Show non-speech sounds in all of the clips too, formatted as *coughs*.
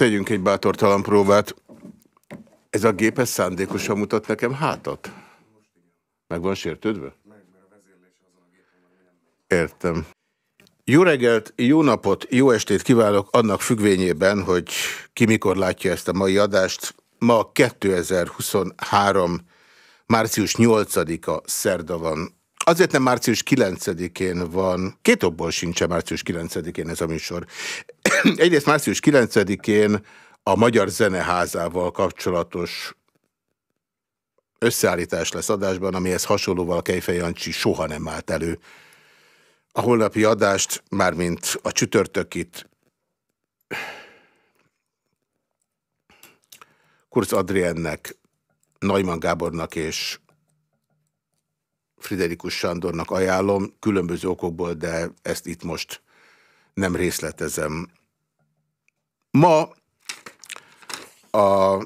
Tegyünk egy bátortalan próbát. Ez a gép ez szándékosan mutat nekem hátat? Meg van sértődve? Értem. Jó reggelt, jó napot, jó estét kívánok annak függvényében, hogy ki mikor látja ezt a mai adást. Ma 2023. március 8-a szerda van. Azért nem március 9-én van, két okból sincsen március 9-én ez a műsor. *clears throat* Egyrészt március 9-én a Magyar Zeneházával kapcsolatos összeállítás lesz adásban, amihez hasonlóval Kejfej Jancsi soha nem állt elő. A holnapi adást, mármint a csütörtökit, Kurz Adriennek, Neumann Gábornak és Friderikus Sándornak ajánlom, különböző okokból, de ezt itt most nem részletezem. Ma a,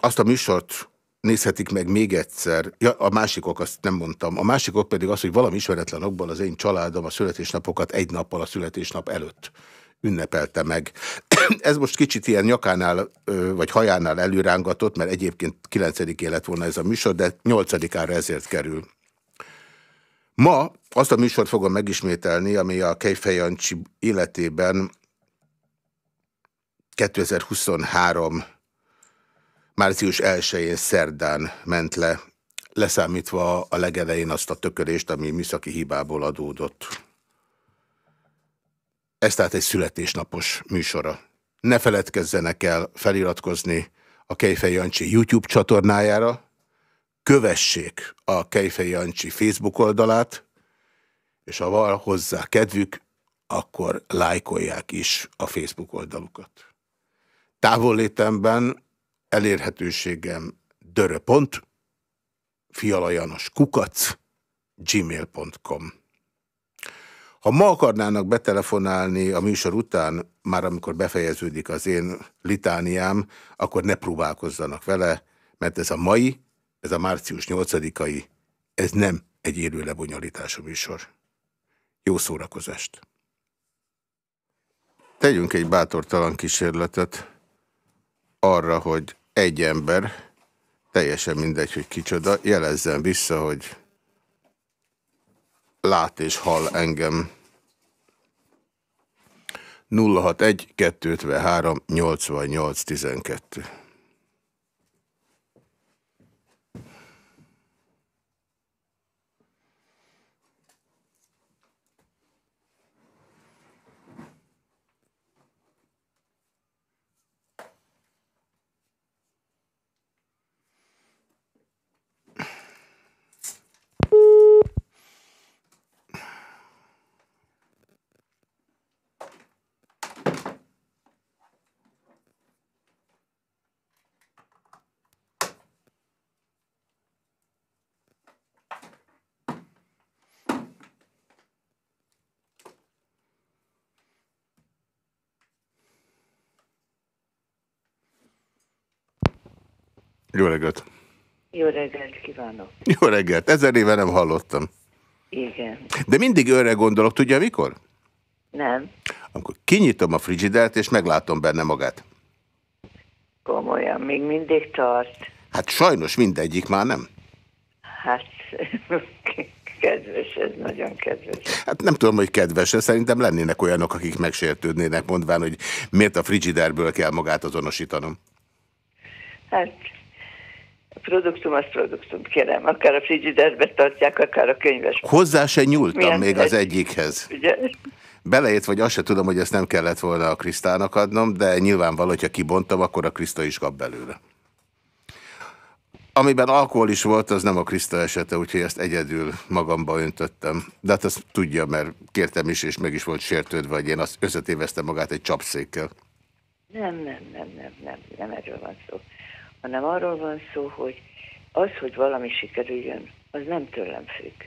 azt a műsort nézhetik meg még egyszer. Ja, a másikok, azt nem mondtam. A másikok pedig az, hogy valami ismeretlen okból az én családom a születésnapokat egy nappal a születésnap előtt ünnepelte meg. *clears throat* Ez most kicsit ilyen nyakánál, vagy hajánál előrángatott, mert egyébként 9-én lett volna ez a műsor, de 8-ára ezért kerül. Ma azt a műsort fogom megismételni, ami a Jancsi életében 2023 március 1-én szerdán ment le, leszámítva a legelején azt a tökörést, ami műszaki hibából adódott. Ez tehát egy születésnapos műsora. Ne feledkezzenek el feliratkozni a Kejfej Jancsi YouTube csatornájára, kövessék a Kejfej Jancsi Facebook oldalát, és ha van hozzá kedvük, akkor lájkolják is a Facebook oldalukat. Távollétemben elérhetőségem döröpont, fialajanos kukac, gmail.com. Ha ma akarnának betelefonálni a műsor után, már amikor befejeződik az én litániám, akkor ne próbálkozzanak vele, mert ez a mai ez a március 8-ai, ez nem egy élő lebonyolítású műsor. Jó szórakozást! Tegyünk egy bátortalan kísérletet arra, hogy egy ember, teljesen mindegy, hogy kicsoda, jelezzen vissza, hogy lát és hall engem. 061 253 88 12 Jó reggelt! Jó reggelt kívánok! Jó reggelt! Ezer éve nem hallottam. Igen. De mindig önre gondolok, tudja mikor? Nem. Amikor kinyitom a frigidert, és meglátom benne magát. Komolyan, még mindig tart. Hát sajnos mindegyik már nem. Hát, *laughs* kedves, ez nagyon kedves. Hát nem tudom, hogy kedves, szerintem lennének olyanok, akik megsértődnének, mondván, hogy miért a frigiderből kell magát azonosítanom. Hát produktum az produktum, kérem. Akár a frigiderbe tartják, akár a könyves. Hozzá se nyúltam Milyen még az egyikhez. Ugye? Belejött, vagy azt se tudom, hogy ezt nem kellett volna a Krisztának adnom, de nyilvánvaló, hogyha kibontam, akkor a Kriszta is kap belőle. Amiben alkohol is volt, az nem a Kriszta esete, úgyhogy ezt egyedül magamba öntöttem. De hát azt tudja, mert kértem is, és meg is volt sértődve, hogy én azt összetéveztem magát egy csapszékkel. Nem, nem, nem, nem, nem, nem erről van szó hanem arról van szó, hogy az, hogy valami sikerüljön, az nem tőlem függ.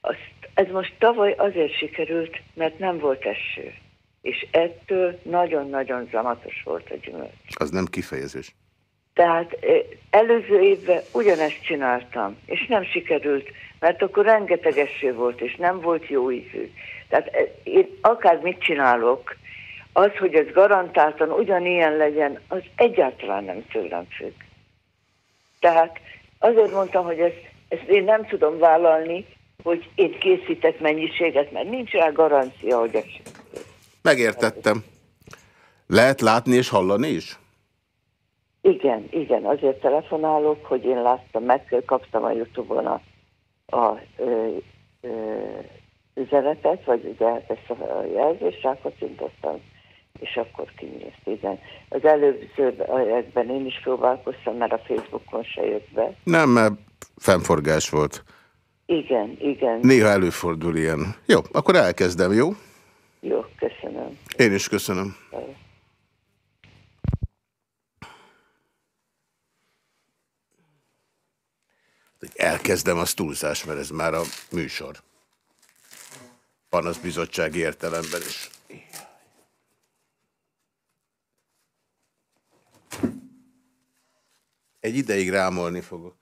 Azt, ez most tavaly azért sikerült, mert nem volt eső. És ettől nagyon-nagyon zamatos volt a gyümölcs. Az nem kifejezés. Tehát előző évben ugyanezt csináltam, és nem sikerült, mert akkor rengeteg eső volt, és nem volt jó ízű. Tehát én akármit csinálok, az, hogy ez garantáltan ugyanilyen legyen, az egyáltalán nem tőlem függ. Tehát azért mondtam, hogy ezt, ezt én nem tudom vállalni, hogy én készítek mennyiséget, mert nincs rá garancia, hogy ez Megértettem. Lehet látni és hallani is? Igen, igen, azért telefonálok, hogy én láttam, meg kaptam a Youtube-on a, a ö, ö, üzenetet, vagy ugye ezt a jelzést, rákacintottam, és akkor Igen. Az ezben én is próbálkoztam, mert a Facebookon se jött be. Nem, mert fennforgás volt. Igen, igen. Néha előfordul ilyen. Jó, akkor elkezdem, jó? Jó, köszönöm. Én is köszönöm. elkezdem, az túlzás, mert ez már a műsor. van az bizottság értelemben is. Egy ideig rámolni fogok.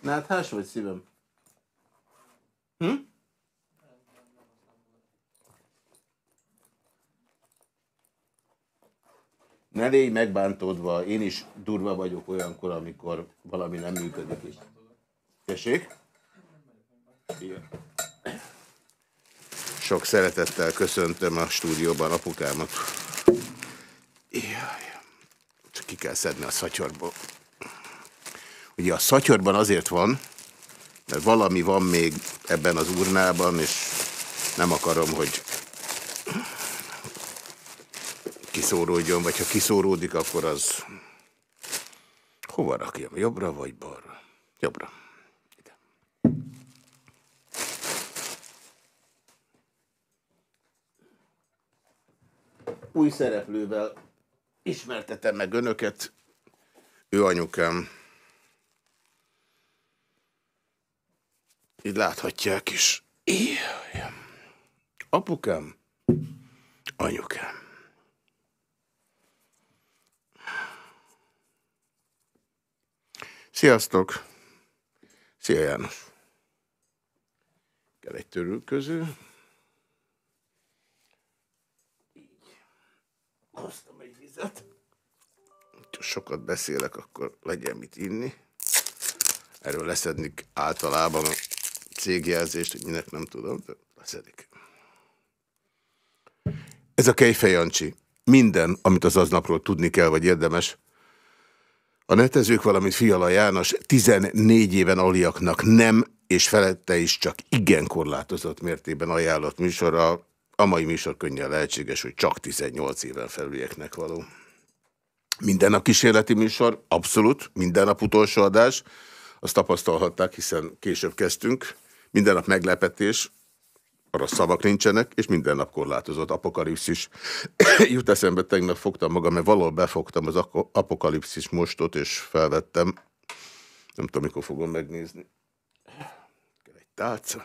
Na, hát, hás vagy szívem? Hm? Ne légy megbántódva, én is durva vagyok olyankor, amikor valami nem működik is. Tessék? Sok szeretettel köszöntöm a stúdióban apukámat ki kell szedni a szatyorból. Ugye a szatyorban azért van, mert valami van még ebben az urnában, és nem akarom, hogy kiszóródjon, vagy ha kiszóródik, akkor az hova rakjam? Jobbra vagy balra? Jobbra. Új szereplővel Ismertetem meg önöket, ő anyukám. Így láthatják is. Ijjaj. Apukám, anyukám. Sziasztok! Szia János! Kell egy közül. Így. Hoztam ha Sokat beszélek, akkor legyen mit inni. Erről leszednik általában a cégjelzést, hogy minek nem tudom, de leszedik. Ez a Kejfej Jancsi. Minden, amit az aznapról tudni kell, vagy érdemes, a netezők, valamint Fiala János 14 éven aliaknak nem, és felette is csak igen korlátozott mértében ajánlott műsora a mai műsor könnyen lehetséges, hogy csak 18 éven felülieknek való. Minden nap kísérleti műsor, abszolút, minden nap utolsó adás. Azt tapasztalhatták, hiszen később kezdtünk. Minden nap meglepetés, arra szavak nincsenek, és minden nap korlátozott apokalipszis. *coughs* Jut eszembe, tegnap fogtam magam, mert valahol befogtam az apokalipszis mostot, és felvettem. Nem tudom, mikor fogom megnézni. Kell egy tálca.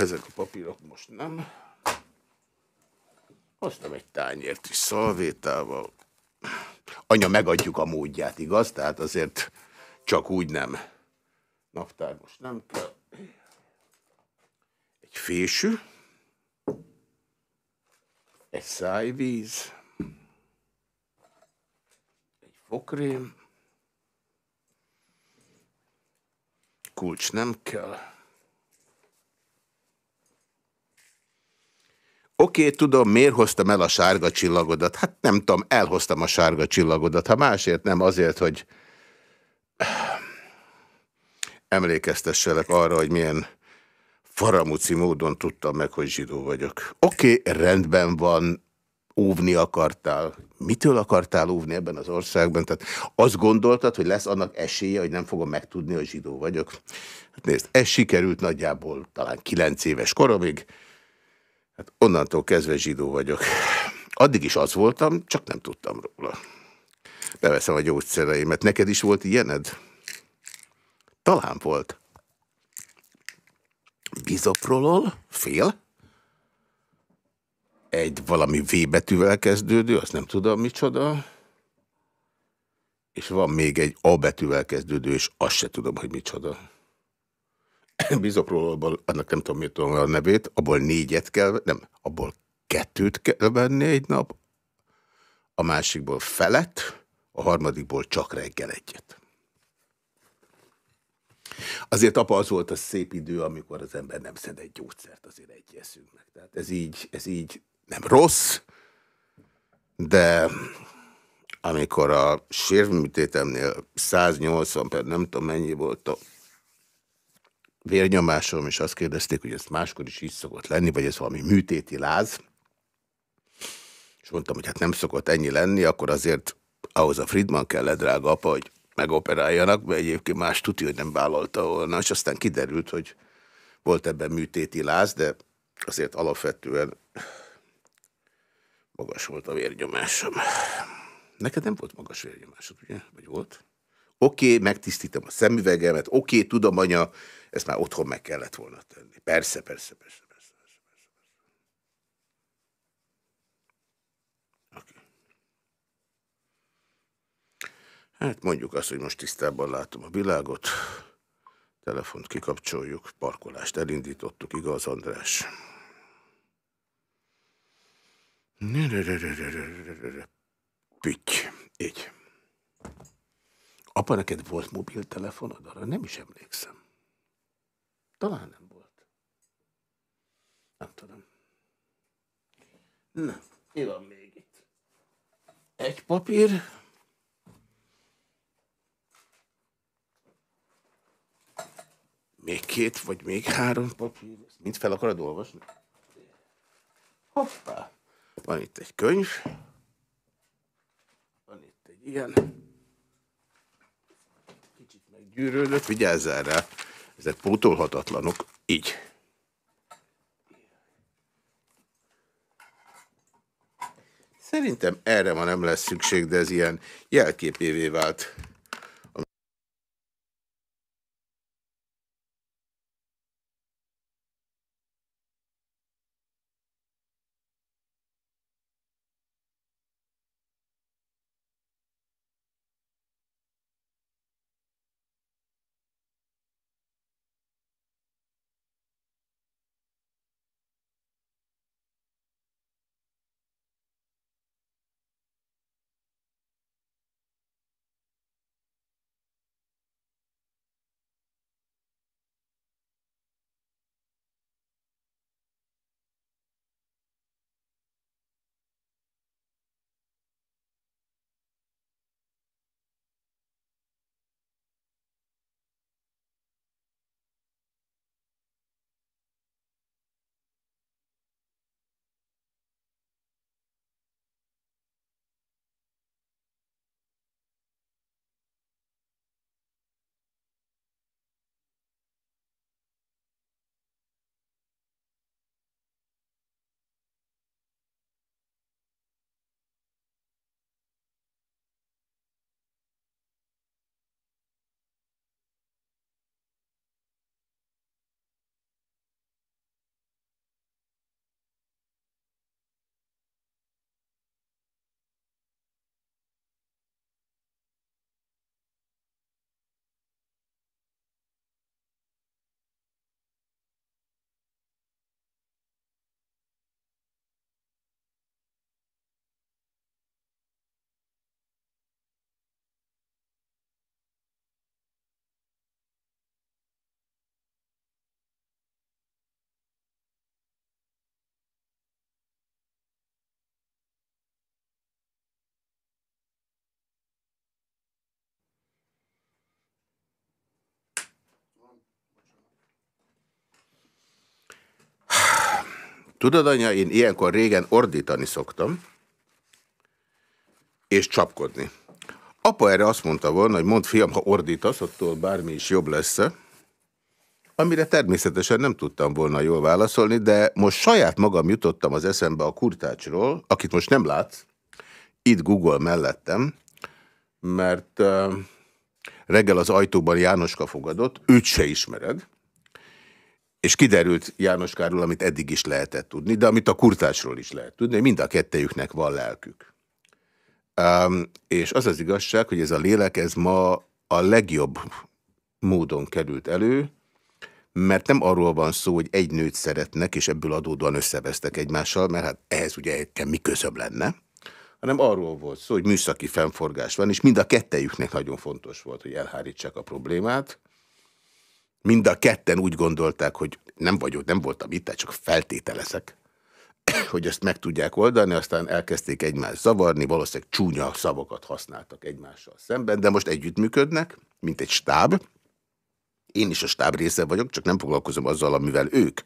Ezek a papírok most nem. Hoztam egy tányért is szalvétával. Anya, megadjuk a módját, igaz? Tehát azért csak úgy nem. Naptár most nem kell. Egy fésű. Egy szájvíz. Egy fokrém. Kulcs nem kell. Oké, okay, tudom, miért hoztam el a sárga csillagodat? Hát nem tudom, elhoztam a sárga csillagodat. Ha másért nem, azért, hogy *sighs* emlékeztesselek arra, hogy milyen faramuci módon tudtam meg, hogy zsidó vagyok. Oké, okay, rendben van, óvni akartál. Mitől akartál óvni ebben az országban? Tehát azt gondoltad, hogy lesz annak esélye, hogy nem fogom megtudni, hogy zsidó vagyok? Hát nézd, ez sikerült nagyjából talán 9 éves koromig, Hát onnantól kezdve zsidó vagyok. Addig is az voltam, csak nem tudtam róla. Beveszem a gyógyszereimet. Neked is volt ilyened? Talán volt. Bizoprolol? Fél? Egy valami V betűvel kezdődő, azt nem tudom micsoda. És van még egy A betűvel kezdődő, és azt se tudom, hogy micsoda. *coughs* bizopról, annak nem tudom, mit tudom a nevét, abból négyet kell, nem, abból kettőt kell venni egy nap, a másikból felet, a harmadikból csak reggel egyet. Azért apa az volt a szép idő, amikor az ember nem szed egy gyógyszert, azért egy eszünk meg. Tehát ez így, ez így nem rossz, de amikor a sérvműtétemnél 180 per nem tudom mennyi volt a vérnyomásom, és azt kérdezték, hogy ez máskor is így szokott lenni, vagy ez valami műtéti láz. És mondtam, hogy hát nem szokott ennyi lenni, akkor azért ahhoz a Friedman kellett, drága apa, hogy megoperáljanak, mert egyébként más tudja, hogy nem vállalta volna, és aztán kiderült, hogy volt ebben műtéti láz, de azért alapvetően magas volt a vérnyomásom. Neked nem volt magas vérnyomásod, ugye? Vagy volt? Oké, okay, megtisztítom a szemüvegemet, oké, okay, tudom, anya, ezt már otthon meg kellett volna tenni. Persze, persze, persze. persze, persze, persze. Okay. Hát mondjuk azt, hogy most tisztában látom a világot. Telefont kikapcsoljuk, parkolást elindítottuk, igaz, András? Pitty, Így. Apa, neked volt mobiltelefonod? Arra nem is emlékszem. Talán nem volt. Nem tudom. Na, mi van még itt? Egy papír. Még két, vagy még három papír. Ezt mind fel akarod olvasni? Hoppá! Van itt egy könyv. Van itt egy ilyen. Kicsit meggyűrődött. Vigyázz rá! ezek pótolhatatlanok, így. Szerintem erre ma nem lesz szükség, de ez ilyen jelképévé vált. Tudod, anya, én ilyenkor régen ordítani szoktam, és csapkodni. Apa erre azt mondta volna, hogy mond fiam, ha ordítasz, attól bármi is jobb lesz -e. Amire természetesen nem tudtam volna jól válaszolni, de most saját magam jutottam az eszembe a kurtácsról, akit most nem látsz, itt Google mellettem, mert uh, reggel az ajtóban Jánoska fogadott, őt se ismered, és kiderült János Kárról, amit eddig is lehetett tudni, de amit a kurtásról is lehet tudni, mind a kettejüknek van lelkük. Um, és az az igazság, hogy ez a lélek, ez ma a legjobb módon került elő, mert nem arról van szó, hogy egy nőt szeretnek, és ebből adódóan összevesztek egymással, mert hát ehhez ugye egyébként mi közöbb lenne, hanem arról volt szó, hogy műszaki fennforgás van, és mind a kettejüknek nagyon fontos volt, hogy elhárítsák a problémát, Mind a ketten úgy gondolták, hogy nem vagyok, nem voltam itt, csak feltételezek, *clears throat* hogy ezt meg tudják oldani, aztán elkezdték egymást zavarni, valószínűleg csúnya szavakat használtak egymással szemben, de most együttműködnek, mint egy stáb. Én is a stáb része vagyok, csak nem foglalkozom azzal, amivel ők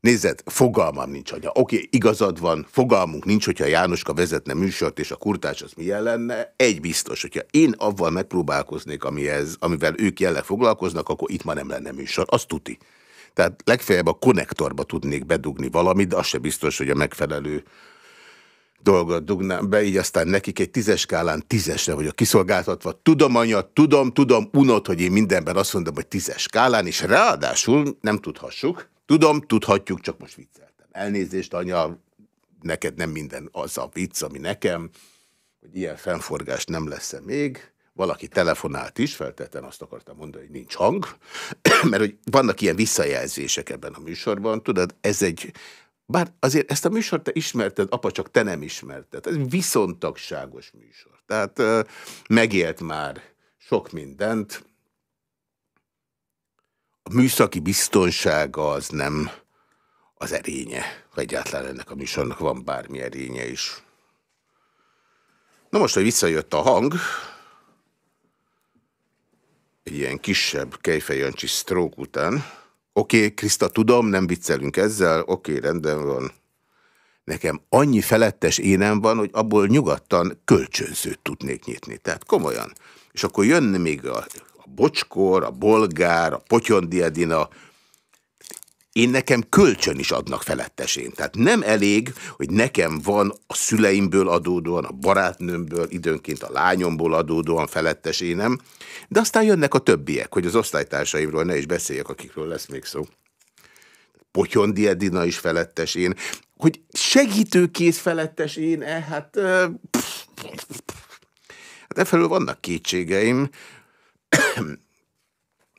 Nézzet, fogalmam nincs, anya. Oké, okay, igazad van, fogalmunk nincs, hogyha Jánoska vezetne műsort, és a kurtás az milyen lenne. Egy biztos, hogyha én avval megpróbálkoznék, amihez, amivel ők jelenleg foglalkoznak, akkor itt ma nem lenne műsor. Az tuti. Tehát legfeljebb a konnektorba tudnék bedugni valamit, de az se biztos, hogy a megfelelő dolgot dugnám be, így aztán nekik egy tízes skálán tízesre vagyok kiszolgáltatva. Tudom, anya, tudom, tudom, unod, hogy én mindenben azt mondom, hogy tízes skálán, és ráadásul nem tudhassuk, Tudom, tudhatjuk, csak most vicceltem. Elnézést, anya, neked nem minden az a vicc, ami nekem, hogy ilyen fennforgás nem lesz -e még. Valaki telefonált is, feltetlen azt akartam mondani, hogy nincs hang, *clears throat* mert hogy vannak ilyen visszajelzések ebben a műsorban, tudod, ez egy, bár azért ezt a műsort te ismerted, apa, csak te nem ismerted. Ez viszontagságos műsor. Tehát megélt már sok mindent, a műszaki biztonsága az nem az erénye, ha egyáltalán ennek a műsornak van bármi erénye is. Na most, hogy visszajött a hang, egy ilyen kisebb kejfejancsi sztrók után. Oké, okay, Kriszta, tudom, nem viccelünk ezzel, oké, okay, rendben van. Nekem annyi felettes énem van, hogy abból nyugodtan kölcsönzőt tudnék nyitni. Tehát komolyan. És akkor jönne még a a bocskor, a bolgár, a potyondiadina, én nekem kölcsön is adnak felettesén. Tehát nem elég, hogy nekem van a szüleimből adódóan, a barátnőmből, időnként a lányomból adódóan felettesénem, de aztán jönnek a többiek, hogy az osztálytársaimról ne is beszéljek, akikről lesz még szó. Potyondi Edina is felettesén. Hogy segítőkész felettesén -e? hát... Pff, pff, pff. Hát efelől vannak kétségeim, *coughs*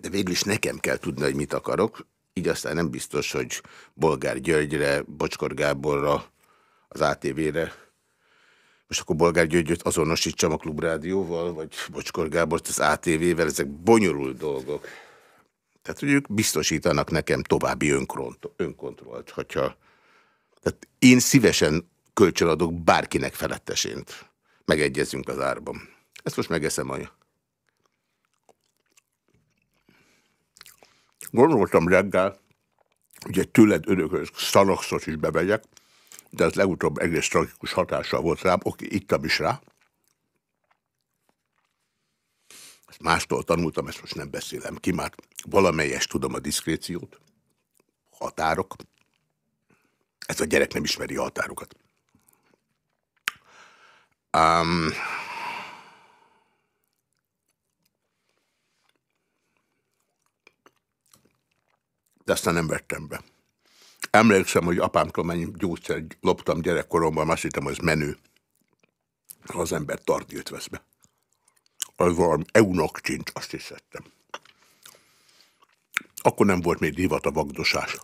de végül is nekem kell tudni, hogy mit akarok, így aztán nem biztos, hogy Bolgár Györgyre, Bocskor Gáborra, az ATV-re, most akkor Bolgár Györgyöt azonosítsam a klubrádióval, vagy Bocskor Gábort az ATV-vel, ezek bonyolult dolgok. Tehát, hogy ők biztosítanak nekem további önkront, önkontrollt, hogyha... Tehát én szívesen kölcsönadok bárkinek felettesént. Megegyezünk az árban. Ezt most megeszem, anya. Gondoltam reggel, hogy egy tőled örökös szanakszot is bevegyek, de az legutóbb egész tragikus hatással volt rám, oké, ittam is rá. Ezt mástól tanultam, ezt most nem beszélem ki, már valamelyest tudom a diszkréciót, határok. Ez a gyerek nem ismeri a határokat. Um, de aztán nem vettem be. Emlékszem, hogy apámtól mennyi gyógyszer loptam gyerekkoromban, azt hittem, az menő. Az ember tardilt vesz be. Az valami eunok csincs, azt is szedtem. Akkor nem volt még divat a vagdosás.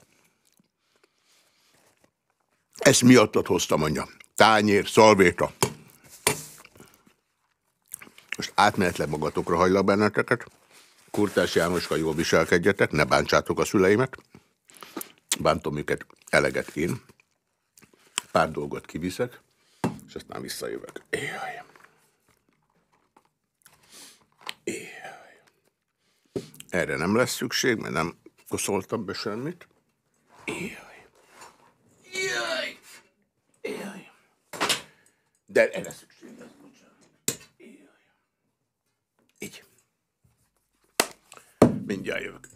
Ezt miattat hoztam, anya. Tányér, szalvéta. Most átmenetlen magatokra hajlak benneteket. Kurtás Jánoska, jól viselkedjetek, ne bántsátok a szüleimet. Bántom őket eleget én. Pár dolgot kiviszek, és aztán visszajövök. Éjjaj. Éjjaj. Erre nem lesz szükség, mert nem koszoltam be semmit. Éjjaj. Éjjaj. Éjjaj. De erre szükség. mindjárt jövök.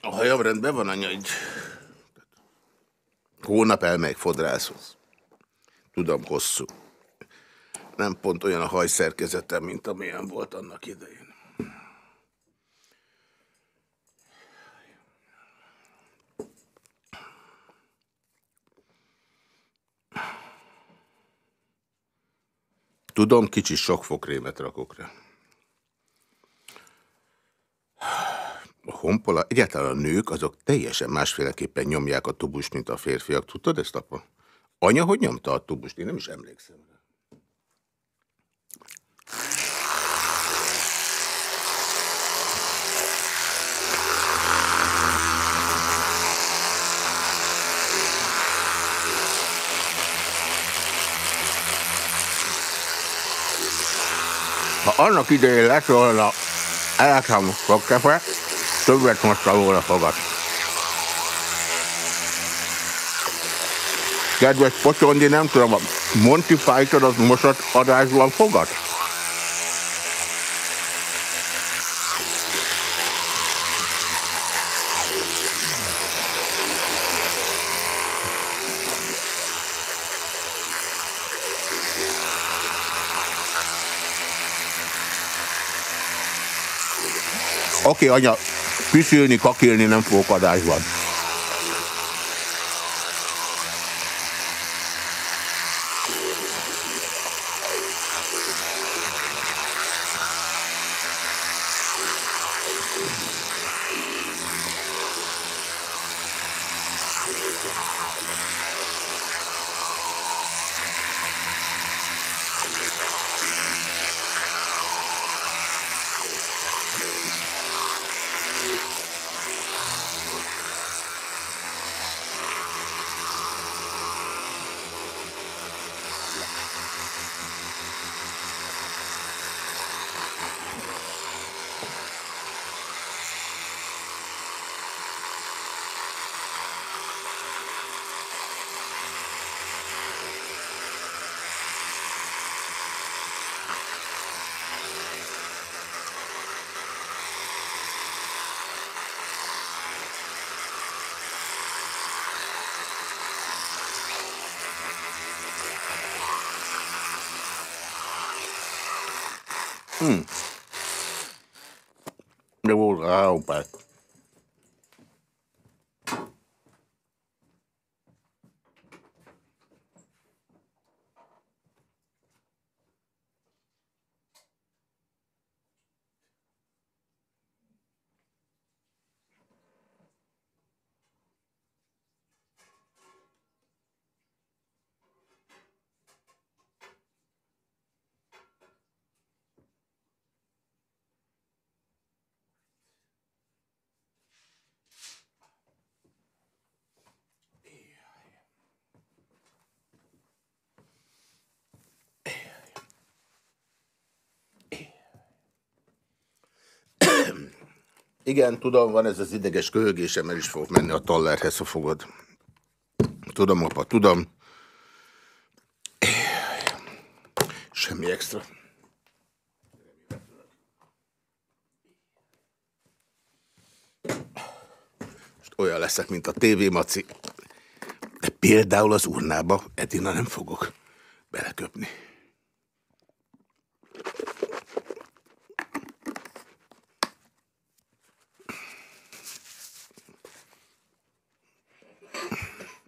A hajam rendben van, anya, így. Hónap elmegy fodrászhoz. Tudom, hosszú. Nem pont olyan a hajszerkezetem, mint amilyen volt annak idején. Tudom, kicsi fokrémet rakok rá. A honpola, egyáltalán a nők, azok teljesen másféleképpen nyomják a tubust, mint a férfiak. Tudod ezt, apa? Anya, hogy nyomta a tubust? Én nem is emlékszem Ha annak idején lett volna elektromos fogkefe, többet most a volna fogadt. kedves pocsondi, nem tudom, a Monty Python az mosat adásban fogad? Oké, okay, anya, piszülni, kakilni nem fogok adásban. Igen, tudom, van ez az ideges köhögésem, el is fogok menni a tallerhez, ha fogod. Tudom, apa, tudom. Semmi extra. Most olyan leszek, mint a tévémaci. De például az urnába Edina nem fogok beleköpni.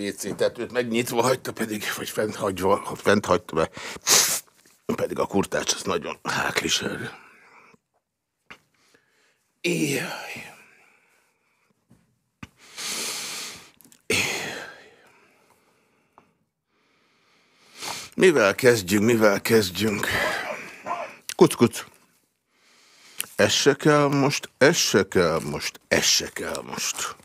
WC-tetőt megnyitva hagyta pedig, vagy fent hagyva, fent hagyta be. Pedig a kurtács az nagyon háklis erre. Mivel kezdjünk, mivel kezdjünk? Kuc-kuc. Ez se kell most, ez se kell most, ez se kell most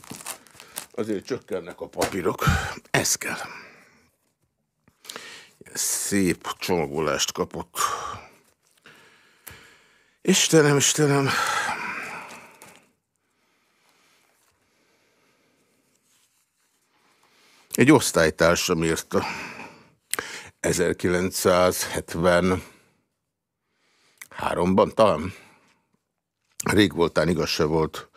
azért csökkennek a papírok. Ez kell. Szép csomagolást kapok. Istenem, Istenem! Egy osztálytársam írta 1973-ban talán. Rég voltán igaz se volt.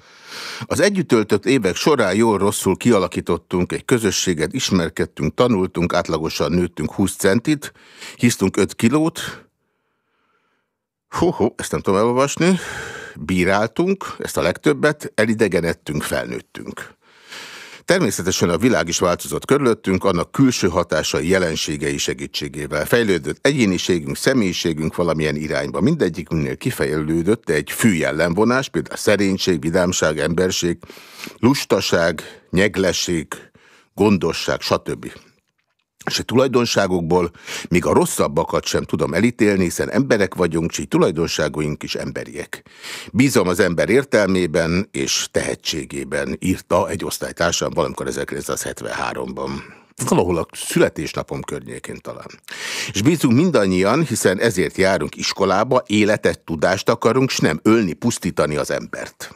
Az együttöltött évek során jól-rosszul kialakítottunk egy közösséget, ismerkedtünk, tanultunk, átlagosan nőttünk 20 centit, hisztunk 5 kilót, hú ezt nem tudom elolvasni. Bíráltunk, ezt a legtöbbet, elidegenedtünk, felnőttünk. Természetesen a világ is változott körülöttünk, annak külső hatásai, jelenségei segítségével. Fejlődött egyéniségünk, személyiségünk valamilyen irányba. Mindegyikünknél kifejlődött egy fű jellemvonás, például szerénység, vidámság, emberség, lustaság, nyeglesség, gondosság, stb és a tulajdonságokból még a rosszabbakat sem tudom elítélni, hiszen emberek vagyunk, és tulajdonságaink is emberiek. Bízom az ember értelmében és tehetségében, írta egy osztálytársam valamikor 1973-ban valahol a születésnapom környékén talán. És bízunk mindannyian, hiszen ezért járunk iskolába, életet, tudást akarunk, s nem ölni, pusztítani az embert.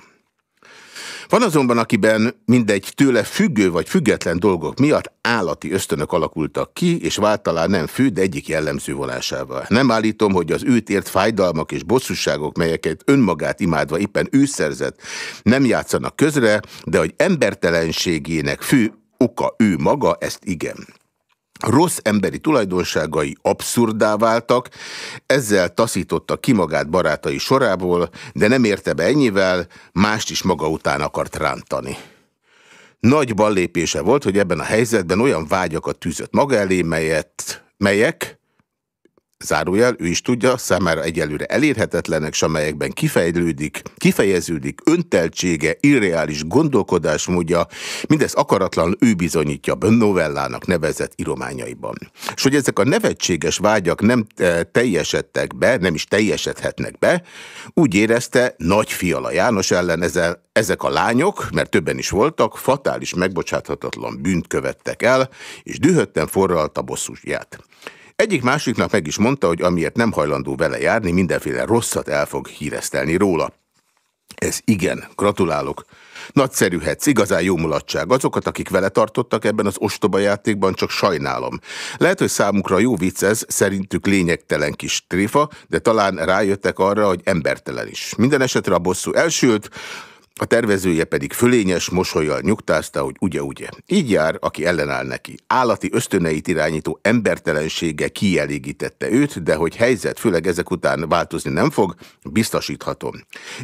Van azonban, akiben mindegy tőle függő vagy független dolgok miatt állati ösztönök alakultak ki, és váltalán nem fő, de egyik jellemző vonásával. Nem állítom, hogy az őt ért fájdalmak és bosszúságok, melyeket önmagát imádva éppen ő szerzett, nem játszanak közre, de hogy embertelenségének fő oka ő maga, ezt igen. Rossz emberi tulajdonságai abszurdá váltak, ezzel taszította ki magát barátai sorából, de nem érte be ennyivel, mást is maga után akart rántani. Nagy ballépése volt, hogy ebben a helyzetben olyan vágyakat tűzött maga elé, melyet, melyek zárójel, ő is tudja, számára egyelőre elérhetetlenek, s amelyekben kifejlődik, kifejeződik önteltsége, irreális gondolkodásmódja, mindez akaratlan ő bizonyítja novellának nevezett irományaiban. És hogy ezek a nevetséges vágyak nem e, teljesedtek be, nem is teljesedhetnek be, úgy érezte nagy fiala János ellen ezzel, ezek a lányok, mert többen is voltak, fatális megbocsáthatatlan bűnt követtek el, és dühötten forralta bosszusját. Egyik másiknak meg is mondta, hogy amiért nem hajlandó vele járni, mindenféle rosszat el fog híresztelni róla. Ez igen, gratulálok. Nagyszerű hetsz, igazán jó mulatság. Azokat, akik vele tartottak ebben az ostoba játékban, csak sajnálom. Lehet, hogy számukra jó vicc ez, szerintük lényegtelen kis tréfa, de talán rájöttek arra, hogy embertelen is. Minden esetre a bosszú elsült, a tervezője pedig fölényes mosolyjal nyugtázta, hogy ugye-ugye. Így jár, aki ellenáll neki. Állati ösztöneit irányító embertelensége kielégítette őt, de hogy helyzet főleg ezek után változni nem fog, biztosíthatom.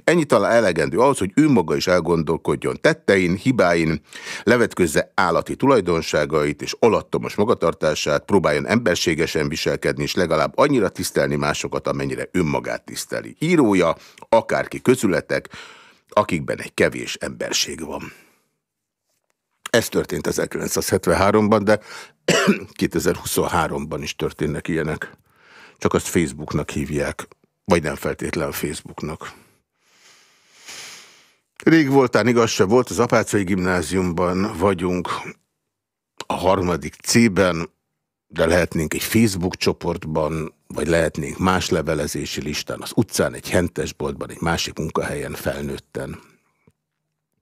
Ennyi talán elegendő ahhoz, hogy ő maga is elgondolkodjon tettein, hibáin, levetközze állati tulajdonságait és alattomos magatartását, próbáljon emberségesen viselkedni, és legalább annyira tisztelni másokat, amennyire önmagát tiszteli. Írója, akárki közületek, akikben egy kevés emberség van. Ez történt 1973-ban, de 2023-ban *clears throat* is történnek ilyenek. Csak azt Facebooknak hívják, vagy nem feltétlen Facebooknak. Rég voltán igaz se volt, az Apácai gimnáziumban vagyunk, a harmadik C-ben, de lehetnénk egy Facebook csoportban, vagy lehetnénk más levelezési listán, az utcán, egy hentesboltban, egy másik munkahelyen felnőtten.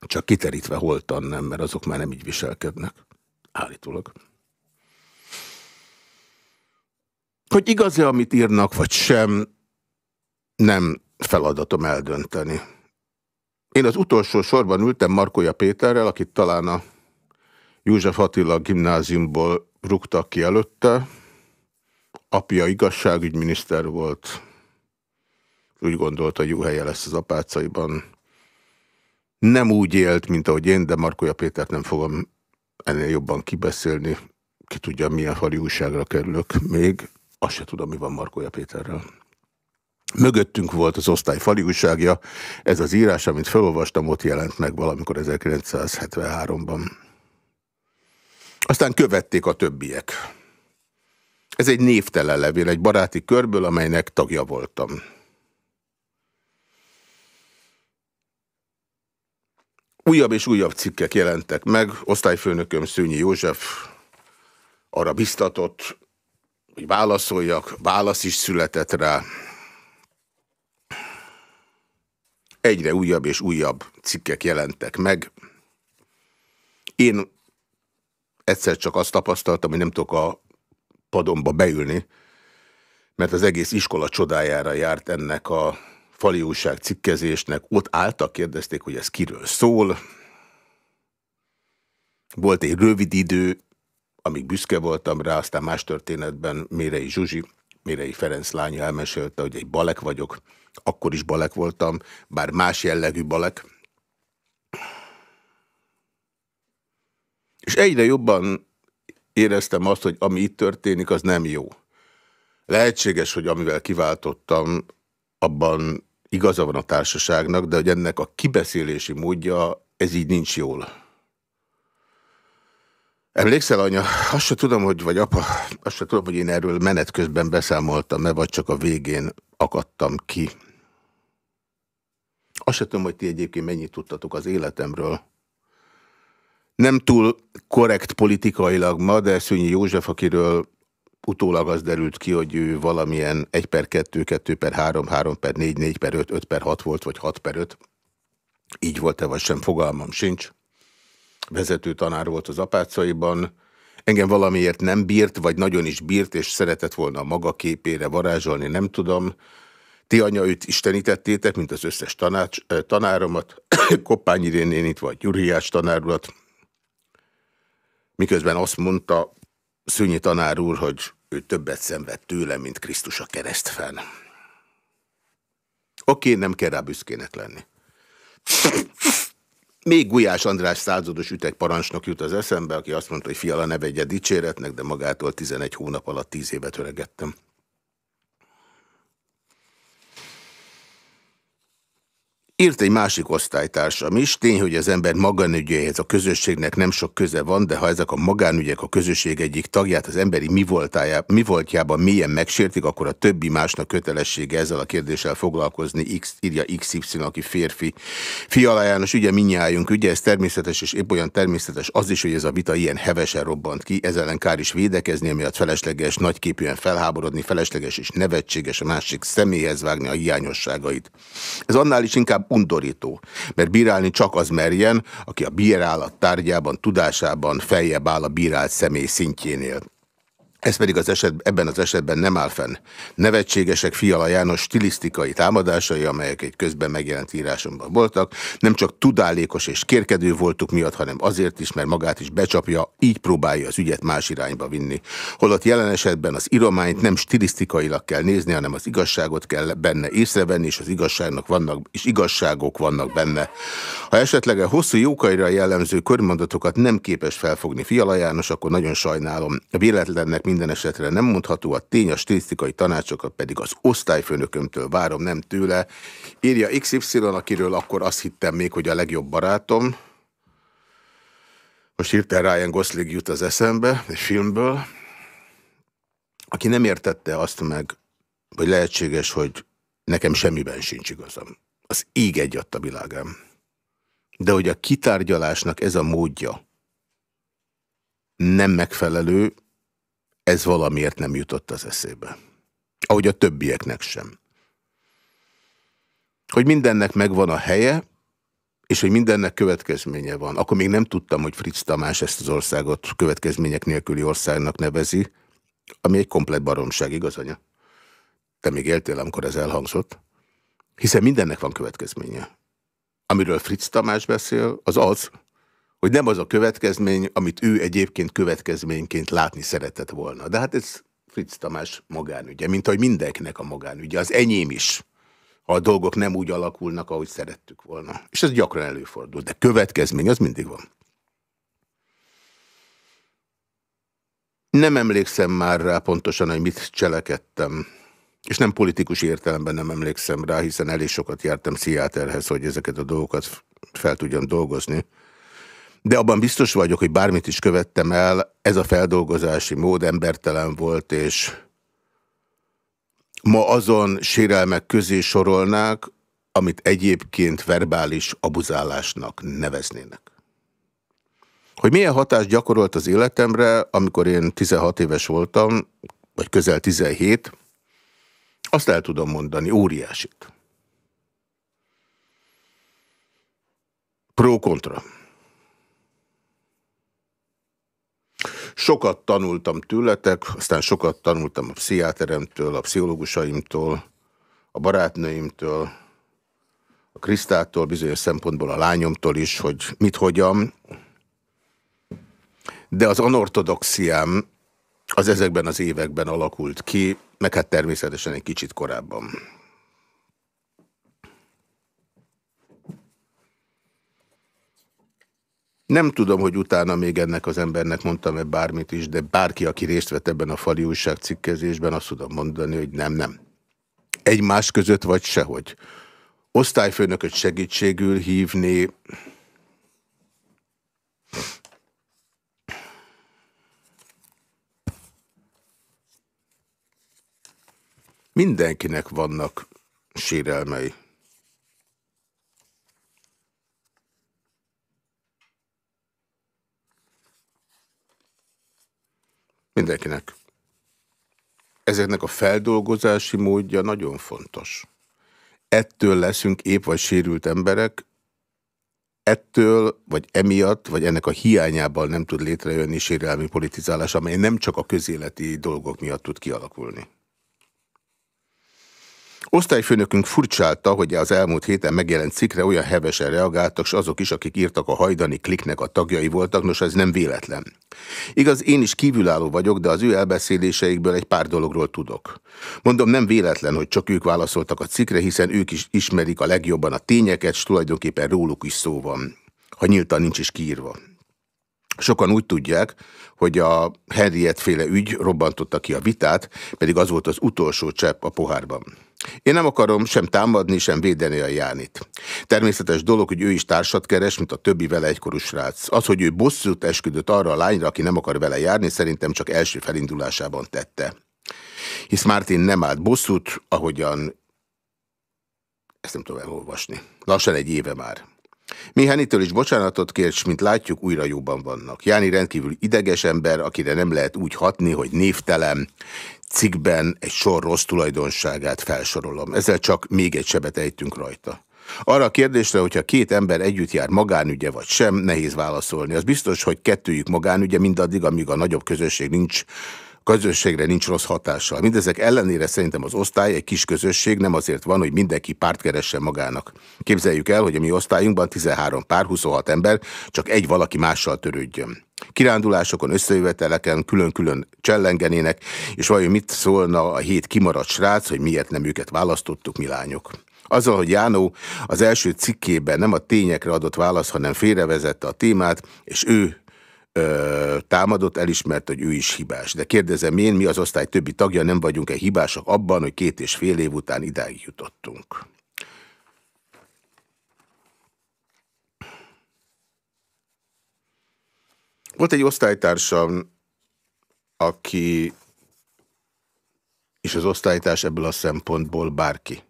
Csak kiterítve holtan nem, mert azok már nem így viselkednek. Állítólag. Hogy igaz-e, amit írnak, vagy sem, nem feladatom eldönteni. Én az utolsó sorban ültem Markoja Péterrel, akit talán a József Attila gimnáziumból rúgtak ki előtte. Apja igazságügyminiszter volt. Úgy gondolta, jó helye lesz az apácaiban. Nem úgy élt, mint ahogy én, de Markoja Pétert nem fogom ennél jobban kibeszélni. Ki tudja, milyen fali újságra kerülök még. Azt se tudom, mi van Markoja Péterrel. Mögöttünk volt az osztály fali újságja. Ez az írás, amit felolvastam, ott jelent meg valamikor 1973-ban. Aztán követték a többiek. Ez egy névtelen levél, egy baráti körből, amelynek tagja voltam. Újabb és újabb cikkek jelentek meg, osztályfőnököm Szőnyi József arra biztatott, hogy válaszoljak, válasz is született rá. Egyre újabb és újabb cikkek jelentek meg. Én egyszer csak azt tapasztaltam, hogy nem tudok a padomba beülni, mert az egész iskola csodájára járt ennek a fali újság cikkezésnek. Ott álltak, kérdezték, hogy ez kiről szól. Volt egy rövid idő, amíg büszke voltam rá, aztán más történetben Mérei Zsuzsi, Mérei Ferenc lánya elmesélte, hogy egy balek vagyok. Akkor is balek voltam, bár más jellegű balek. És egyre jobban éreztem azt, hogy ami itt történik, az nem jó. Lehetséges, hogy amivel kiváltottam, abban igaza van a társaságnak, de hogy ennek a kibeszélési módja, ez így nincs jól. Emlékszel, anya? Azt se tudom, hogy vagy apa, azt se tudom, hogy én erről menet közben beszámoltam-e, vagy csak a végén akadtam ki. Azt se tudom, hogy ti egyébként mennyit tudtatok az életemről nem túl korrekt politikailag ma, de Szűnyi József, akiről utólag az derült ki, hogy ő valamilyen 1 per 2, 2 per 3, 3 per 4, 4 per 5, 5 per 6 volt, vagy 6 per 5. Így volt-e, vagy sem, fogalmam sincs. Vezető tanár volt az apácaiban. Engem valamiért nem bírt, vagy nagyon is bírt, és szeretett volna a maga képére varázsolni, nem tudom. Ti anya őt istenítettétek, mint az összes tanács, eh, tanáromat, *coughs* Koppányi itt vagy, Gyuriás tanárulat, Miközben azt mondta Szűnyi tanár úr, hogy ő többet szenved tőle, mint Krisztus a keresztfán. Oké, nem kell rá büszkének lenni. Még Gulyás András százados ütek parancsnok jut az eszembe, aki azt mondta, hogy fiala ne vegye dicséretnek, de magától 11 hónap alatt 10 évet öregettem. 061-911-168 Írt egy másik osztálytársam is, tény, hogy az ember magánügyeihez a közösségnek nem sok köze van, de ha ezek a magánügyek a közösség egyik tagját az emberi mi, voltájá, mi voltjában mélyen megsértik, akkor a többi másnak kötelessége ezzel a kérdéssel foglalkozni, X, írja XY, aki férfi. Fiala János, ugye minnyájunk, ugye ez természetes, és épp olyan természetes az is, hogy ez a vita ilyen hevesen robbant ki, ezzel ellen kár is védekezni, amiatt felesleges nagyképűen felháborodni, felesleges és nevetséges a másik személyhez vágni a hiányosságait. Ez annál is inkább undorító. Mert bírálni csak az merjen, aki a bírálat tárgyában, tudásában feljebb áll a bírált személy szintjénél. Ez pedig az eset, ebben az esetben nem áll fenn. Nevetségesek Fiala János stilisztikai támadásai, amelyek egy közben megjelent írásomban voltak, nem csak tudálékos és kérkedő voltuk miatt, hanem azért is, mert magát is becsapja, így próbálja az ügyet más irányba vinni. Holott jelen esetben az irományt nem stilisztikailag kell nézni, hanem az igazságot kell benne észrevenni, és az igazságnak vannak, és igazságok vannak benne. Ha esetleg a hosszú jókaira jellemző körmondatokat nem képes felfogni Fiala János, akkor nagyon sajnálom. Véletlennek minden esetre nem mondható, a tény a statisztikai tanácsokat pedig az osztályfőnökömtől várom, nem tőle. Írja XY, akiről akkor azt hittem még, hogy a legjobb barátom. Most hirtelen Ryan Gosling jut az eszembe, egy filmből. Aki nem értette azt meg, hogy lehetséges, hogy nekem semmiben sincs igazam. Az íg egyadt a világám. De hogy a kitárgyalásnak ez a módja, nem megfelelő, ez valamiért nem jutott az eszébe. Ahogy a többieknek sem. Hogy mindennek megvan a helye, és hogy mindennek következménye van. Akkor még nem tudtam, hogy Fritz Tamás ezt az országot következmények nélküli országnak nevezi, ami egy komplet baromság, igaz, anya? Te még éltél, amikor ez elhangzott. Hiszen mindennek van következménye. Amiről Fritz Tamás beszél, az az, hogy nem az a következmény, amit ő egyébként következményként látni szeretett volna. De hát ez Fritz Tamás magánügye, mint ahogy mindenkinek a magánügye, az enyém is, ha a dolgok nem úgy alakulnak, ahogy szerettük volna. És ez gyakran előfordul, de következmény az mindig van. Nem emlékszem már rá pontosan, hogy mit cselekedtem. És nem politikus értelemben nem emlékszem rá, hiszen elég sokat jártam Seattlehez, hogy ezeket a dolgokat fel tudjam dolgozni. De abban biztos vagyok, hogy bármit is követtem el, ez a feldolgozási mód embertelen volt, és ma azon sérelmek közé sorolnák, amit egyébként verbális abuzálásnak neveznének. Hogy milyen hatást gyakorolt az életemre, amikor én 16 éves voltam, vagy közel 17, azt el tudom mondani, óriásit. Pro-kontra. Sokat tanultam tőletek, aztán sokat tanultam a pszichiáteremtől, a pszichológusaimtól, a barátnőimtől, a Krisztától, bizonyos szempontból a lányomtól is, hogy mit hogyan. De az anortodoxiám az ezekben az években alakult ki, meg hát természetesen egy kicsit korábban. Nem tudom, hogy utána még ennek az embernek mondtam-e bármit is, de bárki, aki részt vett ebben a fali cikkezésben, azt tudom mondani, hogy nem, nem. Egymás között vagy sehogy. Osztályfőnököt segítségül hívni... Mindenkinek vannak sérelmei. Mindenkinek. Ezeknek a feldolgozási módja nagyon fontos. Ettől leszünk épp vagy sérült emberek, ettől, vagy emiatt, vagy ennek a hiányában nem tud létrejönni sérelmi politizálás, amely nem csak a közéleti dolgok miatt tud kialakulni. Osztályfőnökünk furcsálta, hogy az elmúlt héten megjelent cikkre olyan hevesen reagáltak, és azok is, akik írtak a hajdani kliknek a tagjai voltak, nos ez nem véletlen. Igaz, én is kívülálló vagyok, de az ő elbeszéléseikből egy pár dologról tudok. Mondom, nem véletlen, hogy csak ők válaszoltak a cikkre, hiszen ők is ismerik a legjobban a tényeket, és tulajdonképpen róluk is szó van, ha nyíltan nincs is kiírva. Sokan úgy tudják, hogy a Henriett féle ügy robbantotta ki a vitát, pedig az volt az utolsó csepp a pohárban. Én nem akarom sem támadni, sem védeni a Jánit. Természetes dolog, hogy ő is társat keres, mint a többi vele egykorú srác. Az, hogy ő bosszút esküdött arra a lányra, aki nem akar vele járni, szerintem csak első felindulásában tette. Hisz Mártin nem állt bosszút, ahogyan... Ezt nem tudom elolvasni. Lassan egy éve már. Mihánitől is bocsánatot kért, s mint látjuk, újra jóban vannak. Jáni rendkívül ideges ember, akire nem lehet úgy hatni, hogy névtelen, cikkben egy sor rossz tulajdonságát felsorolom. Ezzel csak még egy sebet ejtünk rajta. Arra a kérdésre, hogyha két ember együtt jár magánügye vagy sem, nehéz válaszolni. Az biztos, hogy kettőjük magánügye mindaddig, amíg a nagyobb közösség nincs közösségre nincs rossz hatással. Mindezek ellenére szerintem az osztály egy kis közösség, nem azért van, hogy mindenki párt keresse magának. Képzeljük el, hogy a mi osztályunkban 13 pár, 26 ember, csak egy valaki mással törődjön. Kirándulásokon, összejöveteleken külön-külön csellengenének, és vajon mit szólna a hét kimaradt srác, hogy miért nem őket választottuk mi lányok. Azzal, hogy Jánó az első cikkében nem a tényekre adott válasz, hanem félrevezette a témát, és ő ö, támadott, elismert, hogy ő is hibás. De kérdezem én, mi az osztály többi tagja, nem vagyunk-e hibások abban, hogy két és fél év után idáig jutottunk? Volt egy osztálytársam, aki, és az osztálytárs ebből a szempontból bárki.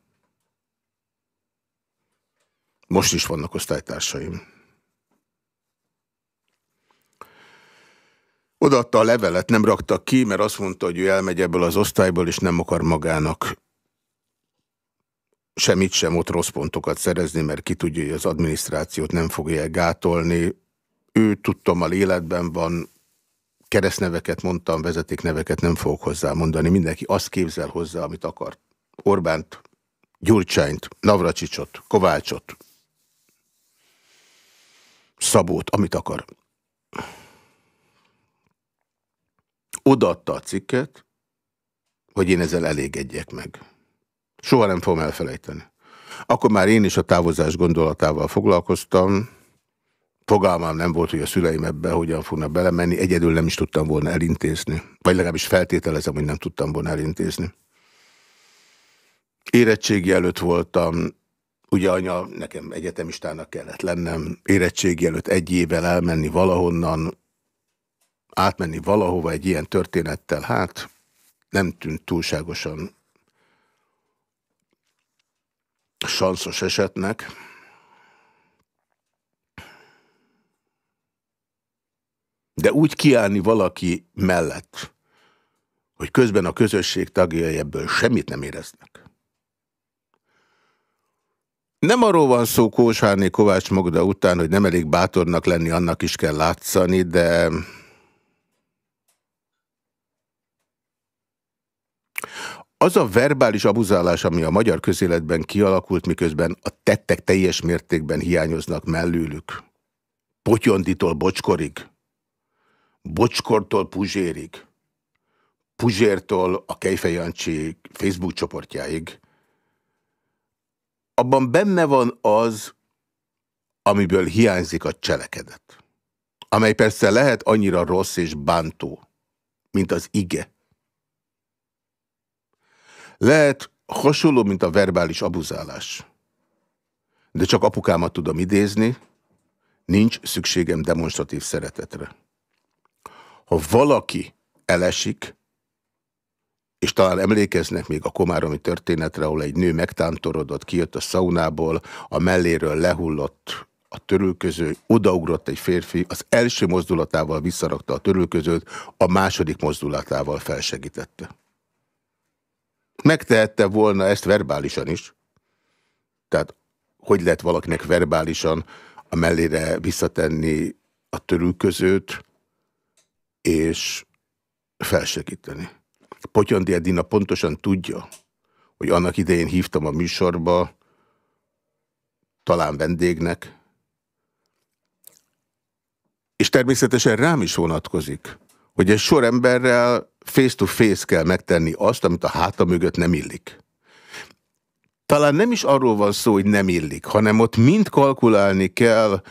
Most is vannak osztálytársaim. Odaadta a levelet, nem rakta ki, mert azt mondta, hogy ő elmegy ebből az osztályból, és nem akar magának semmit sem ott rossz pontokat szerezni, mert ki tudja, hogy az adminisztrációt nem fogja gátolni, ő a életben van, keresztneveket mondtam, vezetékneveket nem fogok hozzá mondani. Mindenki azt képzel hozzá, amit akar. Orbánt, Gyurcsányt, Navracsicsot, Kovácsot, Szabót, amit akar. Odaadta a cikket, hogy én ezzel elégedjek meg. Soha nem fogom elfelejteni. Akkor már én is a távozás gondolatával foglalkoztam, fogalmam nem volt, hogy a szüleim ebbe hogyan fognak belemenni, egyedül nem is tudtam volna elintézni. Vagy legalábbis feltételezem, hogy nem tudtam volna elintézni. Érettségi előtt voltam, ugye anya, nekem egyetemistának kellett lennem, érettségi előtt egy évvel elmenni valahonnan, átmenni valahova egy ilyen történettel, hát nem tűnt túlságosan sanszos esetnek. De úgy kiállni valaki mellett, hogy közben a közösség tagjai ebből semmit nem éreznek. Nem arról van szó Kósárné Kovács Magda után, hogy nem elég bátornak lenni, annak is kell látszani, de... Az a verbális abuzálás, ami a magyar közéletben kialakult, miközben a tettek teljes mértékben hiányoznak mellőlük, potyonditól bocskorig, Bocskortól Puzsérig, Puzsértól a Kejfejancsi Facebook csoportjáig, abban benne van az, amiből hiányzik a cselekedet. Amely persze lehet annyira rossz és bántó, mint az ige. Lehet hasonló, mint a verbális abuzálás. De csak apukámat tudom idézni, nincs szükségem demonstratív szeretetre ha valaki elesik, és talán emlékeznek még a komáromi történetre, ahol egy nő megtántorodott, kijött a szaunából, a melléről lehullott a törülköző, odaugrott egy férfi, az első mozdulatával visszarakta a törülközőt, a második mozdulatával felsegítette. Megtehette volna ezt verbálisan is. Tehát hogy lehet valakinek verbálisan a mellére visszatenni a törülközőt, és felsegíteni. Potyondi Edina pontosan tudja, hogy annak idején hívtam a műsorba, talán vendégnek, és természetesen rám is vonatkozik, hogy egy sor emberrel face-to-face -face kell megtenni azt, amit a háta mögött nem illik. Talán nem is arról van szó, hogy nem illik, hanem ott mind kalkulálni kell,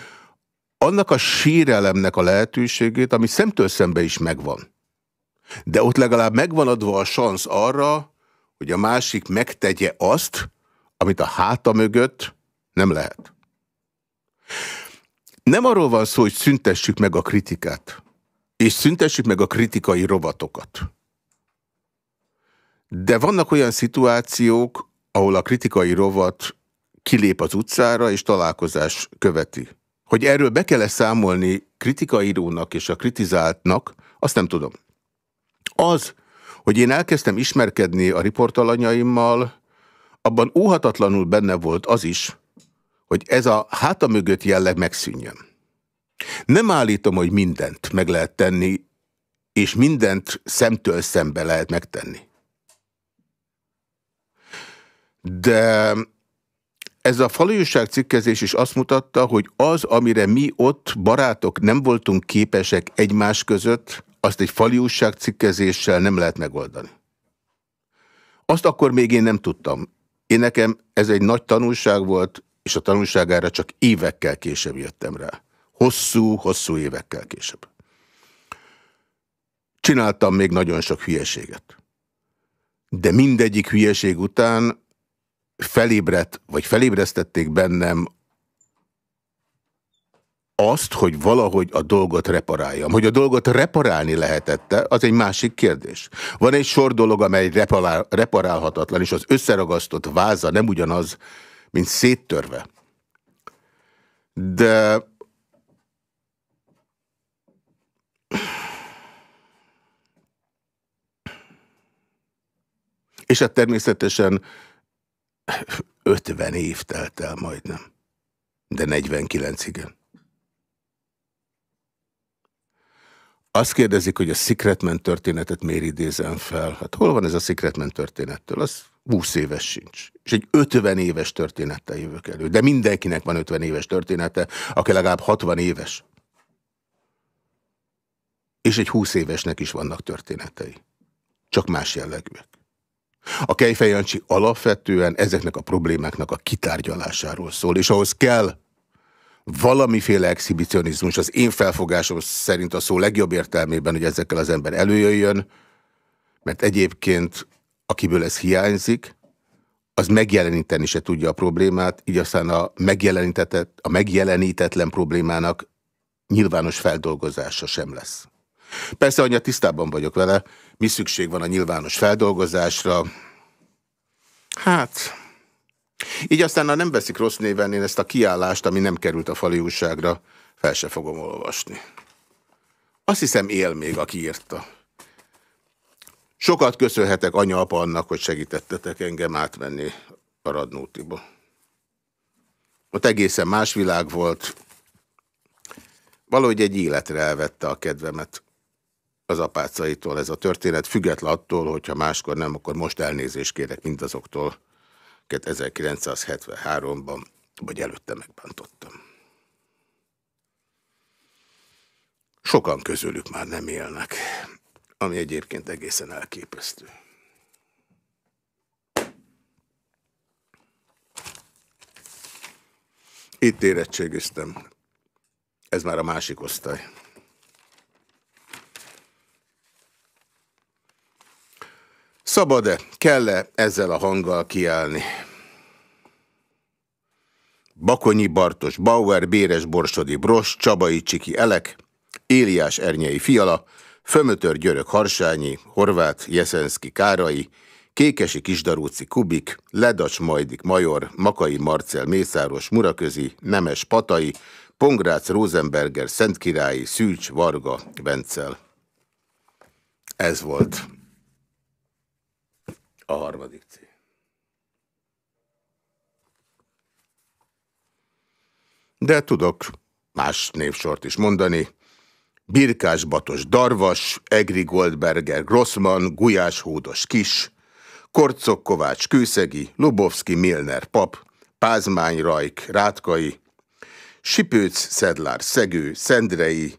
annak a sérelemnek a lehetőségét, ami szemtől szembe is megvan. De ott legalább megvan adva a szansz arra, hogy a másik megtegye azt, amit a háta mögött nem lehet. Nem arról van szó, hogy szüntessük meg a kritikát, és szüntessük meg a kritikai rovatokat. De vannak olyan szituációk, ahol a kritikai rovat kilép az utcára, és találkozás követi. Hogy erről be kell -e számolni kritikaírónak és a kritizáltnak, azt nem tudom. Az, hogy én elkezdtem ismerkedni a riportalanyaimmal, abban óhatatlanul benne volt az is, hogy ez a háta mögött jelleg megszűnjön. Nem állítom, hogy mindent meg lehet tenni, és mindent szemtől szembe lehet megtenni. De ez a falujúság cikkezés is azt mutatta, hogy az, amire mi ott barátok nem voltunk képesek egymás között, azt egy faliúság cikkezéssel nem lehet megoldani. Azt akkor még én nem tudtam. Én nekem ez egy nagy tanulság volt, és a tanulságára csak évekkel később jöttem rá. Hosszú, hosszú évekkel később. Csináltam még nagyon sok hülyeséget. De mindegyik hülyeség után felébredt, vagy felébresztették bennem azt, hogy valahogy a dolgot reparáljam. Hogy a dolgot reparálni lehetette, az egy másik kérdés. Van egy sor dolog, amely reparál, reparálhatatlan, és az összeragasztott váza nem ugyanaz, mint széttörve. De... És hát természetesen 50 év telt el majdnem, de 49 igen. Azt kérdezik, hogy a Secretman történetet miért idézem fel. Hát hol van ez a Secretman történettől? Az 20 éves sincs. És egy 50 éves történettel jövök elő. De mindenkinek van 50 éves története, aki legalább 60 éves. És egy 20 évesnek is vannak történetei. Csak más jellegűek. A Jancsi alapvetően ezeknek a problémáknak a kitárgyalásáról szól, és ahhoz kell valamiféle exhibicionizmus, az én felfogásom szerint a szó legjobb értelmében, hogy ezekkel az ember előjöjjön, mert egyébként akiből ez hiányzik, az megjeleníteni se tudja a problémát, így aztán a, a megjelenítetlen problémának nyilvános feldolgozása sem lesz. Persze, anya, tisztában vagyok vele, mi szükség van a nyilvános feldolgozásra. Hát, így aztán ha nem veszik rossz néven, én ezt a kiállást, ami nem került a fali újságra, fel se fogom olvasni. Azt hiszem él még, aki írta. Sokat köszönhetek anya apa annak, hogy segítettetek engem átmenni a Radnótiba. Ott egészen más világ volt. Valahogy egy életre elvette a kedvemet az apácaitól ez a történet, független attól, hogyha máskor nem, akkor most elnézést kérek mindazoktól, akiket 1973-ban vagy előtte megbántottam. Sokan közülük már nem élnek, ami egyébként egészen elképesztő. Itt érettségiztem. Ez már a másik osztály. Szabad-e, kell-e ezzel a hanggal kiállni? Bakonyi Bartos Bauer, Béres Borsodi Bros, Csabai Csiki Elek, Éliás Ernyei Fiala, Fömötör Györök Harsányi, Horváth Jeszenszki Kárai, Kékesi Kisdarúci Kubik, Ledacs Majdik Major, Makai Marcel Mészáros Muraközi, Nemes Patai, Pongrác Rosenberger Szentkirályi, Szűcs Varga Vencel. Ez volt. A harmadik cég. De tudok más névsort is mondani. Birkás Batos Darvas, Egri Goldberger Grossman, Gulyás Hódos Kis, Korcok Kovács Kőszegi, Lubovski Milner Pap, Pázmány Rajk Rátkai, Sipőc Szedlár Szegő, Szendrei,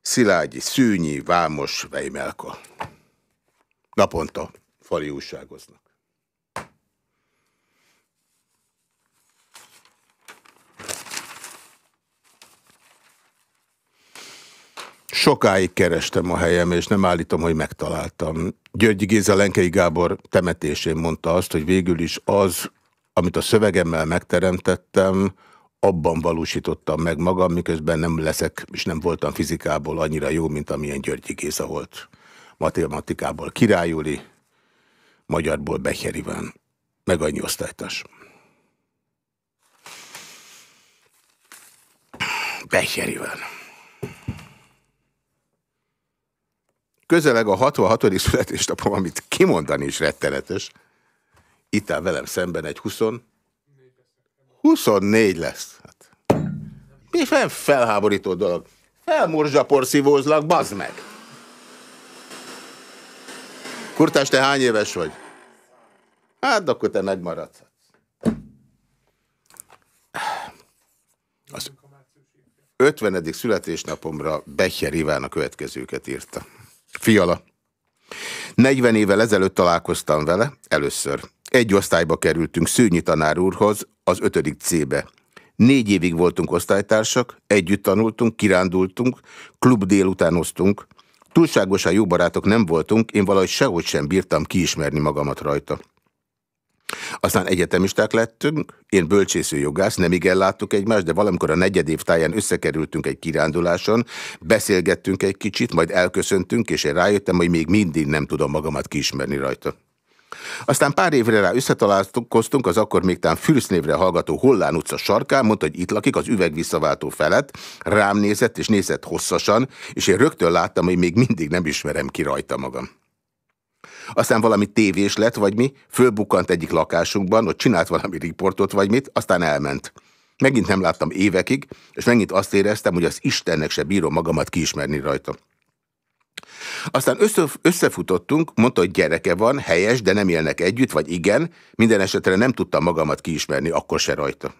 Szilágyi Szűnyi, Vámos, Vejmelka. Naponta fali újságoznak. Sokáig kerestem a helyem, és nem állítom, hogy megtaláltam. György Géza Lenkei Gábor temetésén mondta azt, hogy végül is az, amit a szövegemmel megteremtettem, abban valósítottam meg magam, miközben nem leszek, és nem voltam fizikából annyira jó, mint amilyen Györgyi Géza volt. Matematikából királyuli, magyarból Becheri van, meg annyi osztálytas. Becheri van. Közeleg a 66. születésnapom, amit kimondani is rettenetes. Itt áll velem szemben egy 20... 24 lesz. Hát. Mi fel felháborító dolog? Felmorzsaporszívózlak, bazd meg! Kurtás, te hány éves vagy? Hát, akkor te megmaradsz. Az 50. születésnapomra Becher Iván a következőket írta. Fiala. 40 évvel ezelőtt találkoztam vele, először. Egy osztályba kerültünk Szőnyi tanár úrhoz, az 5. C-be. Négy évig voltunk osztálytársak, együtt tanultunk, kirándultunk, klub osztunk, Túlságosan jó barátok nem voltunk, én valahogy sehogy sem bírtam kiismerni magamat rajta. Aztán egyetemisták lettünk, én bölcsésző jogász, nem igen láttuk egymást, de valamikor a negyed év táján összekerültünk egy kiránduláson, beszélgettünk egy kicsit, majd elköszöntünk, és én rájöttem, hogy még mindig nem tudom magamat kiismerni rajta. Aztán pár évre rá összetalálkoztunk az akkor még tán Fürsznévre hallgató Hollán utca sarkán, mondta, hogy itt lakik az üveg visszaváltó felett, rám nézett és nézett hosszasan, és én rögtön láttam, hogy még mindig nem ismerem ki rajta magam. Aztán valami tévés lett, vagy mi, fölbukkant egyik lakásunkban, ott csinált valami riportot, vagy mit, aztán elment. Megint nem láttam évekig, és megint azt éreztem, hogy az Istennek se bírom magamat kiismerni rajta. Aztán összefutottunk, mondta, hogy gyereke van, helyes, de nem élnek együtt, vagy igen, minden esetre nem tudtam magamat kiismerni, akkor se rajta.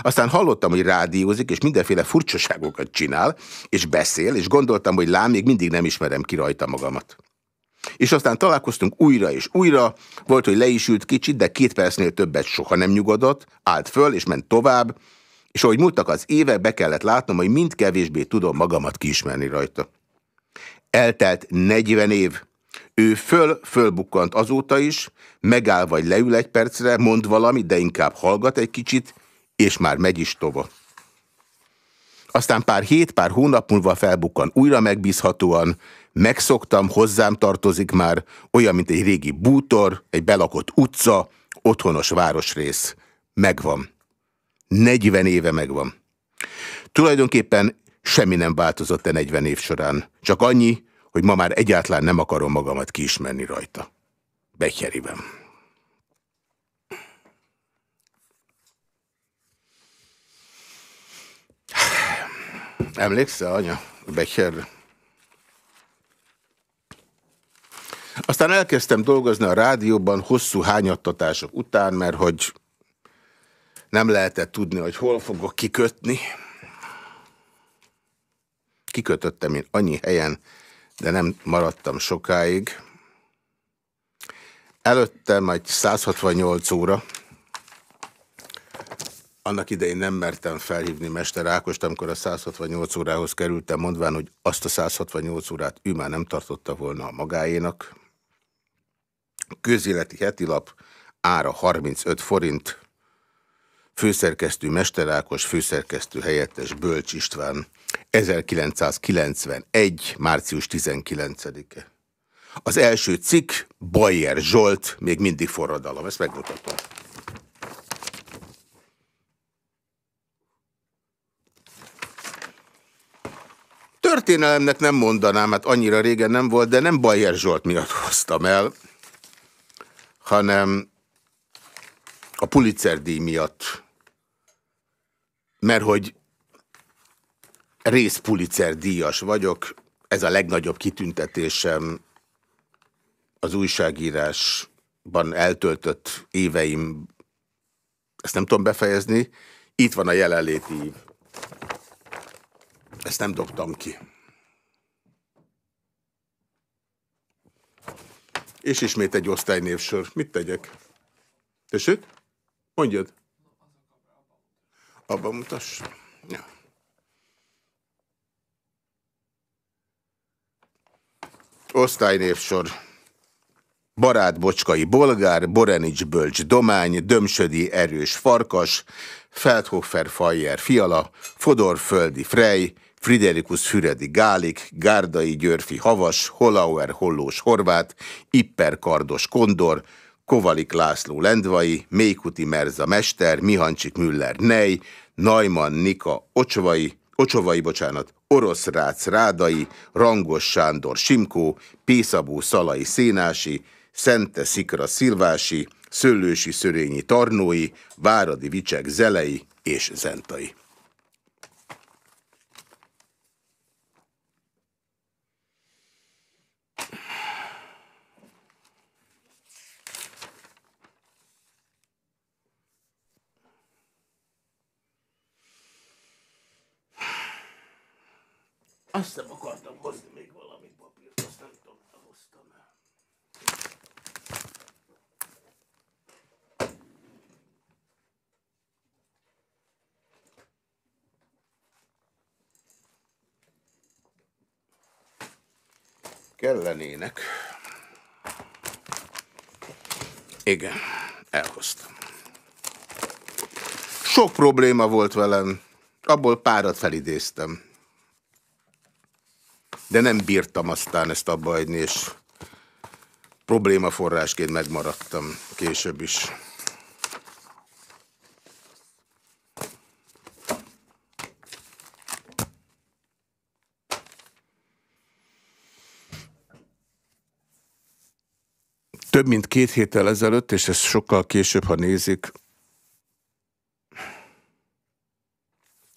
Aztán hallottam, hogy rádiózik, és mindenféle furcsaságokat csinál, és beszél, és gondoltam, hogy lám, még mindig nem ismerem ki rajta magamat. És aztán találkoztunk újra és újra, volt, hogy le is ült kicsit, de két percnél többet soha nem nyugodott, állt föl és ment tovább, és ahogy múltak az évek, be kellett látnom, hogy mind kevésbé tudom magamat kiismerni rajta. Eltelt 40 év. Ő föl-fölbukkant azóta is, megáll vagy leül egy percre, mond valamit, de inkább hallgat egy kicsit, és már megy is tova. Aztán pár hét, pár hónap múlva felbukkan újra megbízhatóan, megszoktam, hozzám tartozik már, olyan, mint egy régi bútor, egy belakott utca, otthonos városrész. Megvan. 40 éve megvan. Tulajdonképpen Semmi nem változott a e 40 év során. Csak annyi, hogy ma már egyáltalán nem akarom magamat kiismerni rajta. Betyeriben. Emlékszel, anya? Becher. Aztán elkezdtem dolgozni a rádióban hosszú hányattatások után, mert hogy nem lehetett tudni, hogy hol fogok kikötni. Kikötöttem én annyi helyen, de nem maradtam sokáig. Előtte majd 168 óra. Annak idején nem mertem felhívni Mester Ákost, amikor a 168 órához kerültem, mondván, hogy azt a 168 órát ő már nem tartotta volna a magáénak. Közéleti hetilap ára 35 forint főszerkesztő Mester Ákos, főszerkesztő helyettes Bölcs István, 1991. március 19-e. Az első cikk, Bayer Zsolt, még mindig forradalom, ezt megmutatom. Történelemnek nem mondanám, hát annyira régen nem volt, de nem Bayer Zsolt miatt *laughs* hoztam el, hanem a Pulitzer díj miatt mert hogy részpulicer díjas vagyok, ez a legnagyobb kitüntetésem az újságírásban eltöltött éveim, ezt nem tudom befejezni, itt van a jelenléti ív. Ezt nem dobtam ki. És ismét egy osztálynévsor. Mit tegyek? Tessék? Mondjad. Abban mutass. Ja. Osztálynévsor. Barát Bocskai Bolgár, Borenics Bölcs Domány, Dömsödi Erős Farkas, Feldhofer Fajer Fiala, Fodor Földi Frey, Friderikus Füredi Gálik, Gárdai Györfi Havas, Holauer Hollós Horvát, Ipper Kardos Kondor, Kovalik László Lendvai, Mékuti, Merza Mester, Mihancsik Müller Nej, Najman Nika Ocsovai, Ocsovai, bocsánat, Orosz Rácz Rádai, Rangos Sándor Simkó, Pészabó Szalai Szénási, Szente Szikra Szilvási, Szőlősi Szörényi Tarnói, Váradi Vicsek Zelei és Zentai. Azt nem akartam hozni még valami papírt, azt nem tudom, hoztam el. Kellenének. Igen, elhoztam. Sok probléma volt velem, abból párat felidéztem de nem bírtam aztán ezt abba adni, és problémaforrásként megmaradtam később is. Több mint két héttel ezelőtt, és ez sokkal később, ha nézik,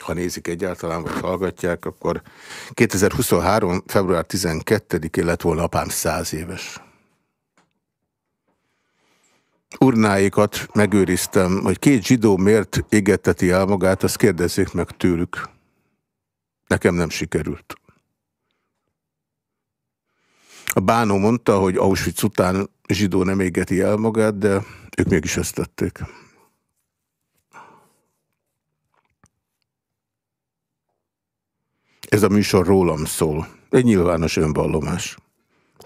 ha nézik egyáltalán, vagy hallgatják, akkor 2023. február 12-én lett volna apám 100 éves. Urnáikat megőriztem, hogy két zsidó miért égetteti el magát, azt kérdezzék meg tőlük. Nekem nem sikerült. A bánó mondta, hogy Auschwitz után zsidó nem égeti el magát, de ők mégis ezt tették. Ez a műsor rólam szól. Egy nyilvános önvallomás.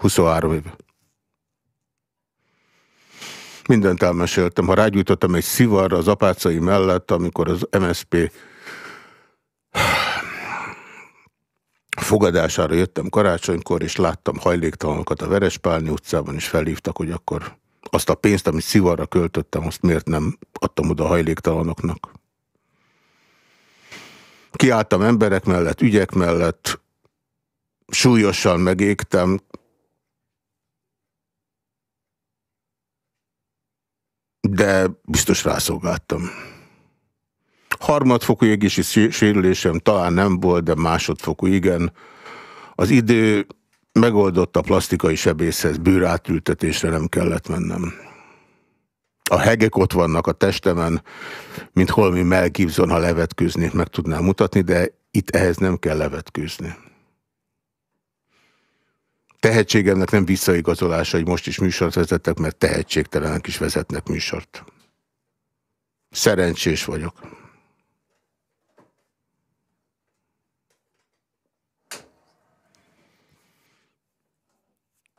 23 éve. Mindent elmeséltem. Ha rágyújtottam egy szivarra az apácai mellett, amikor az MSP fogadására jöttem karácsonykor, és láttam hajléktalanokat a Verespálni utcában, és felhívtak, hogy akkor azt a pénzt, amit szivarra költöttem, azt miért nem adtam oda a hajléktalanoknak. Kiálltam emberek mellett, ügyek mellett, súlyosan megégtem. De biztos rászolgáltam. Harmadfokú égési sérülésem talán nem volt, de másodfokú igen. Az idő megoldott a plastikai sebészhez, bőrátültetésre nem kellett mennem. A hegek ott vannak a testemen, mint holmi Mel Gibson, ha levetkőznék, meg tudnám mutatni, de itt ehhez nem kell levetkőzni. Tehetségemnek nem visszaigazolása, hogy most is műsort vezettek, mert tehetségtelenek is vezetnek műsort. Szerencsés vagyok.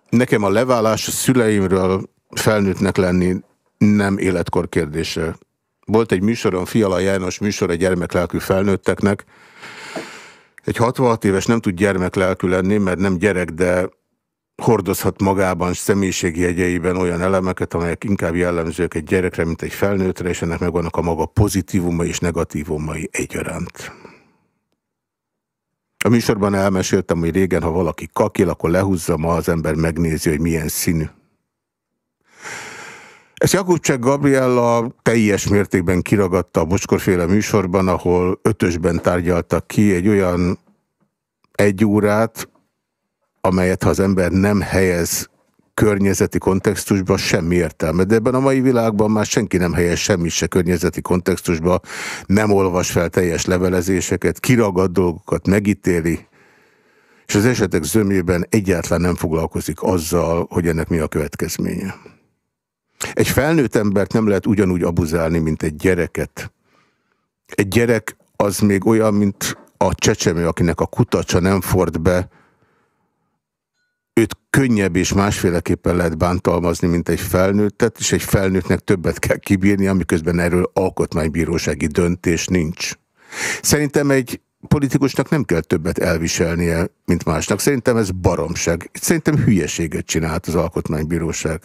Nekem a leválás a szüleimről felnőttnek lenni nem életkor kérdése. Volt egy műsoron, Fiala János műsor a gyermeklelkű felnőtteknek. Egy 66 éves nem tud gyermeklelkű lenni, mert nem gyerek, de hordozhat magában személyiségjegyeiben olyan elemeket, amelyek inkább jellemzők egy gyerekre, mint egy felnőttre, és ennek megvannak a maga pozitívumai és negatívumai egyaránt. A műsorban elmeséltem, hogy régen, ha valaki kakil, akkor lehúzza, ma az ember megnézi, hogy milyen színű. Ezt Jakubcsák Gabriella teljes mértékben kiragadta a Moskorféle műsorban, ahol ötösben tárgyaltak ki egy olyan egy órát, amelyet ha az ember nem helyez környezeti kontextusba semmi értelme. De ebben a mai világban már senki nem helyez semmi se környezeti kontextusba, nem olvas fel teljes levelezéseket, kiragad dolgokat, megítéli, és az esetek zömében egyáltalán nem foglalkozik azzal, hogy ennek mi a következménye. Egy felnőtt embert nem lehet ugyanúgy abuzálni, mint egy gyereket. Egy gyerek az még olyan, mint a csecsemő, akinek a kutacsa nem ford be, őt könnyebb és másféleképpen lehet bántalmazni, mint egy felnőttet, és egy felnőttnek többet kell kibírni, amiközben erről alkotmánybírósági döntés nincs. Szerintem egy politikusnak nem kell többet elviselnie, mint másnak. Szerintem ez baromság. Szerintem hülyeséget csinált az Alkotmánybíróság.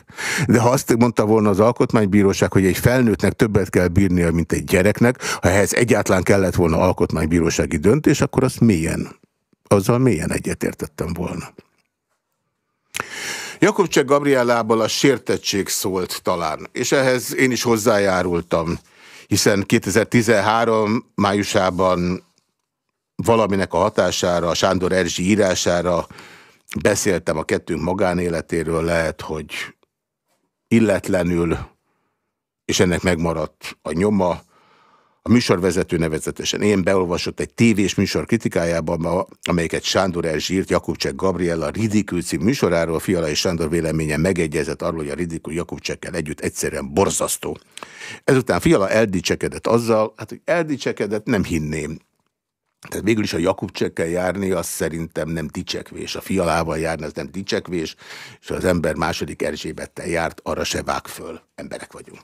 De ha azt mondta volna az Alkotmánybíróság, hogy egy felnőttnek többet kell bírnia, mint egy gyereknek, ha ehhez egyáltalán kellett volna alkotmánybírósági döntés, akkor azt mélyen, azzal mélyen egyetértettem volna. Jakobcsek Gabrielából a sértettség szólt talán, és ehhez én is hozzájárultam, hiszen 2013 májusában valaminek a hatására, a Sándor Erzsi írására beszéltem a kettőnk magánéletéről, lehet, hogy illetlenül, és ennek megmaradt a nyoma. A műsorvezető nevezetesen én beolvasott egy tévés műsor kritikájában, amelyeket Sándor Erzsi írt Jakubcsek Gabriella Ridikül cím műsoráról. Fiala és Sándor véleménye megegyezett arról, hogy a Ridikül Jakubcsekkel együtt egyszerűen borzasztó. Ezután Fiala eldicsekedett azzal, hát hogy eldicsekedett, nem hinném. Tehát végül is a Jakub csekkel járni, az szerintem nem dicsekvés. A fialával járni, az nem dicsekvés, és az ember második Erzsébettel járt, arra se vág föl. Emberek vagyunk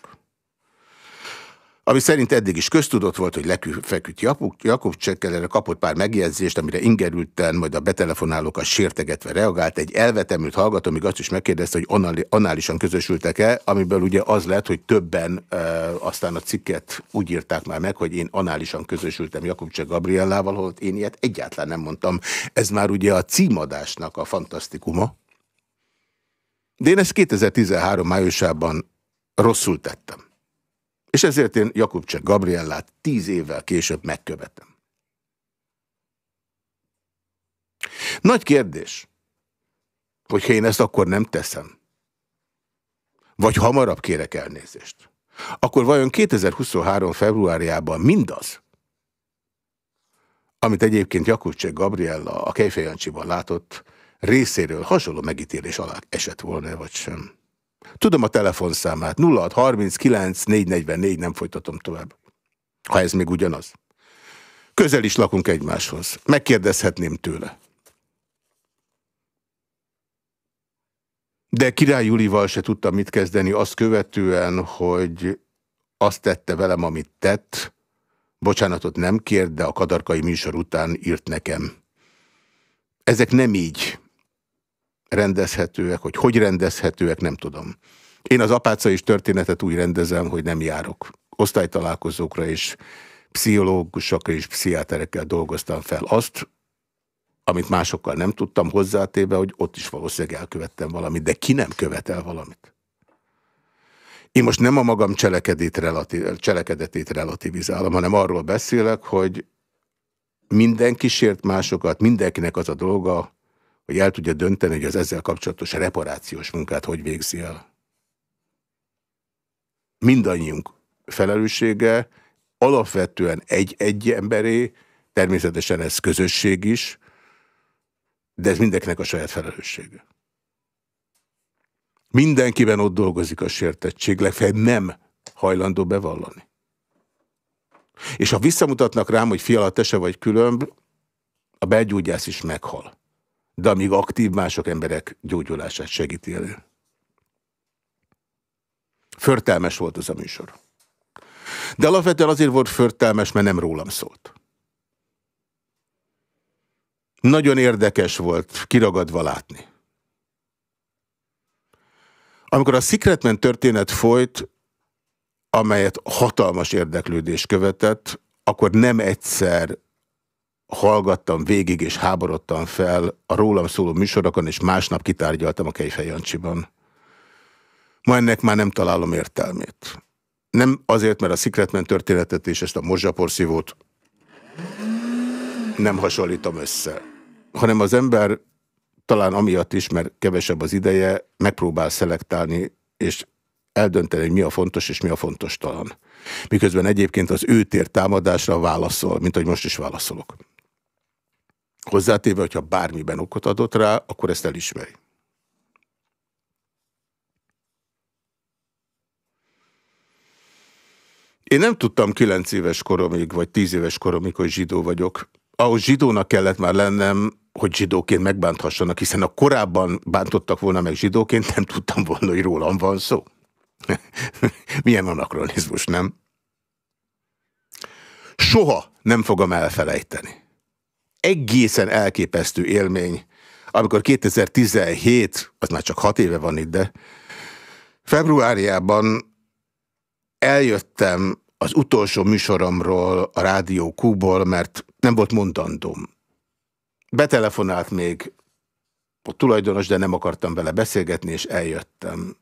ami szerint eddig is köztudott volt, hogy leküfeküdt Jakub Csekkel, erre kapott pár megjegyzést, amire ingerülten, majd a betelefonálókat sértegetve reagált. Egy elvetemült hallgató még azt is megkérdezte, hogy análisan közösültek-e, amiből ugye az lett, hogy többen e, aztán a cikket úgy írták már meg, hogy én análisan közösültem Jakub Csek Gabriellával, holott én ilyet egyáltalán nem mondtam. Ez már ugye a címadásnak a fantasztikuma. De én ezt 2013 májusában rosszul tettem. És ezért én Jakubcsek Gabriellát tíz évvel később megkövetem. Nagy kérdés, hogyha én ezt akkor nem teszem, vagy hamarabb kérek elnézést, akkor vajon 2023. februárjában mindaz, amit egyébként Jakubcsek Gabriella a Kejfejancsiban látott, részéről hasonló megítélés alá esett volna, vagy sem. Tudom a telefonszámát. 0639 444, nem folytatom tovább. Ha ez még ugyanaz. Közel is lakunk egymáshoz. Megkérdezhetném tőle. De Király Julival se tudtam mit kezdeni, azt követően, hogy azt tette velem, amit tett. Bocsánatot nem kért, de a kadarkai műsor után írt nekem. Ezek nem így, rendezhetőek, hogy hogy rendezhetőek, nem tudom. Én az apáca is történetet úgy rendezem, hogy nem járok. Osztálytalálkozókra és pszichológusokra és pszichiáterekkel dolgoztam fel azt, amit másokkal nem tudtam hozzátéve, hogy ott is valószínűleg elkövettem valamit, de ki nem követel valamit? Én most nem a magam relativ, cselekedetét relativizálom, hanem arról beszélek, hogy minden kísért másokat, mindenkinek az a dolga, hogy el tudja dönteni, hogy az ezzel kapcsolatos reparációs munkát hogy végzi el. Mindannyiunk felelőssége alapvetően egy-egy emberé, természetesen ez közösség is, de ez mindenkinek a saját felelőssége. Mindenkiben ott dolgozik a sértettség, legfeljebb nem hajlandó bevallani. És ha visszamutatnak rám, hogy fiala te vagy különb, a belgyógyász is meghal de amíg aktív, mások emberek gyógyulását segíti elő. Förtelmes volt az a műsor. De alapvetően azért volt förtelmes, mert nem rólam szólt. Nagyon érdekes volt kiragadva látni. Amikor a Secretman történet folyt, amelyet hatalmas érdeklődés követett, akkor nem egyszer hallgattam végig és háborodtam fel a rólam szóló műsorokon, és másnap kitárgyaltam a Kejfej Jancsiban. Ma ennek már nem találom értelmét. Nem azért, mert a Secretman történetet és ezt a morzsaporszívót nem hasonlítom össze, hanem az ember talán amiatt is, mert kevesebb az ideje, megpróbál szelektálni, és eldönteni, hogy mi a fontos és mi a fontos talan. Miközben egyébként az ő tér támadásra válaszol, mint hogy most is válaszolok. Hozzátéve, hogyha bármiben okot adott rá, akkor ezt elismeri. Én nem tudtam 9 éves koromig, vagy 10 éves koromig, hogy zsidó vagyok. Ahhoz zsidónak kellett már lennem, hogy zsidóként megbánthassanak, hiszen a korábban bántottak volna meg zsidóként, nem tudtam volna, hogy rólam van szó. *laughs* Milyen anakronizmus, nem? Soha nem fogom elfelejteni egészen elképesztő élmény, amikor 2017, az már csak hat éve van itt, de februárjában eljöttem az utolsó műsoromról a Rádió q mert nem volt mondandóm. Betelefonált még a tulajdonos, de nem akartam vele beszélgetni, és eljöttem.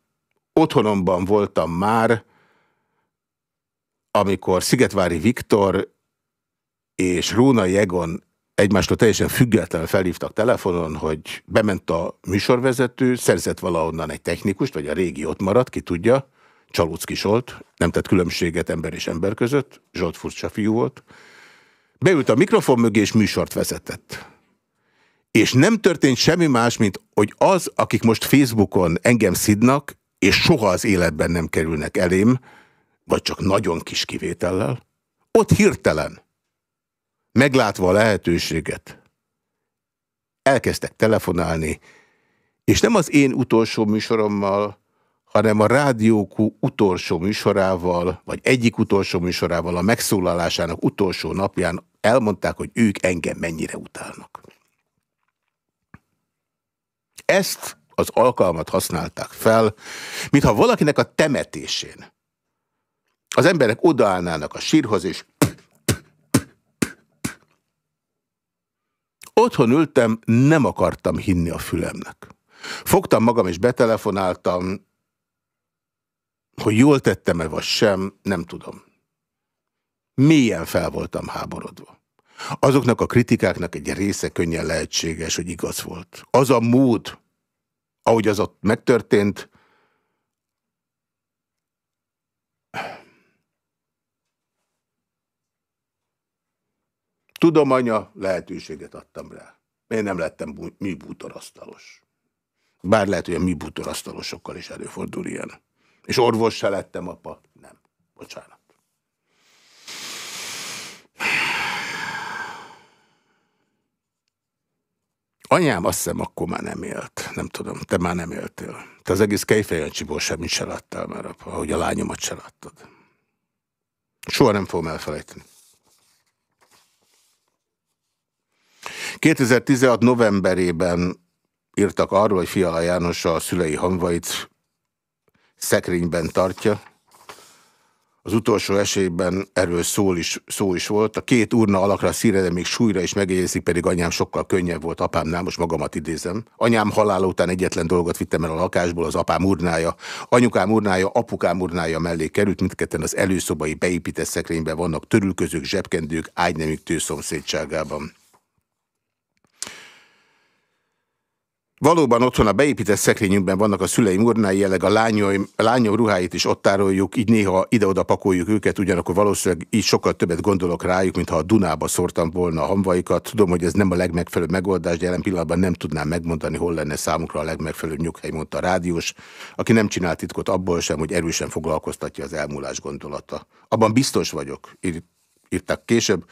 Otthonomban voltam már, amikor Szigetvári Viktor és Róna Jegon egymástól teljesen függetlenül felhívtak telefonon, hogy bement a műsorvezető, szerzett valahonnan egy technikust, vagy a régi ott maradt, ki tudja, Csalucki Zsolt, nem tett különbséget ember és ember között, Zsolt furcsa fiú volt, beült a mikrofon mögé és műsort vezetett. És nem történt semmi más, mint hogy az, akik most Facebookon engem szidnak, és soha az életben nem kerülnek elém, vagy csak nagyon kis kivétellel, ott hirtelen meglátva a lehetőséget, elkezdtek telefonálni, és nem az én utolsó műsorommal, hanem a rádiókú utolsó műsorával, vagy egyik utolsó műsorával a megszólalásának utolsó napján elmondták, hogy ők engem mennyire utálnak. Ezt az alkalmat használták fel, mintha valakinek a temetésén az emberek odaállnának a sírhoz, és Otthon ültem, nem akartam hinni a fülemnek. Fogtam magam és betelefonáltam, hogy jól tettem-e vagy sem, nem tudom. Milyen fel voltam háborodva. Azoknak a kritikáknak egy része könnyen lehetséges, hogy igaz volt. Az a mód, ahogy az ott megtörtént, Tudom, anya, lehetőséget adtam rá. Én nem lettem mi bútorasztalos. Bár lehet, hogy a mi bútorasztalosokkal is előfordul ilyen. És orvos se lettem, apa. Nem. Bocsánat. Anyám azt hiszem akkor már nem élt. Nem tudom, te már nem éltél. Te az egész kejfejancsiból semmit se láttál már, apa, ahogy a lányomat se láttad. Soha nem fogom elfelejteni. 2016 novemberében írtak arról, hogy Fiala János a szülei hanvait szekrényben tartja. Az utolsó esélyben erről szól is, szó is volt. A két urna alakra de még súlyra is megjegyezik, pedig anyám sokkal könnyebb volt apámnál, most magamat idézem. Anyám halála után egyetlen dolgot vittem el a lakásból, az apám urnája. Anyukám urnája, apukám urnája mellé került, mindketten az előszobai beépített szekrényben vannak törülközők, zsebkendők, ágynemük tőszomszédságában. Valóban otthon a beépített szekrényünkben vannak a szüleim urnái, jelleg a lányom, a lányom ruháit is ott tároljuk, így néha ide-oda pakoljuk őket, ugyanakkor valószínűleg így sokkal többet gondolok rájuk, mintha a Dunába szórtam volna a hamvaikat. Tudom, hogy ez nem a legmegfelelőbb megoldás, de jelen pillanatban nem tudnám megmondani, hol lenne számukra a legmegfelelőbb nyughely, mondta a rádiós, aki nem csinál titkot abból sem, hogy erősen foglalkoztatja az elmúlás gondolata. Abban biztos vagyok, írtak később,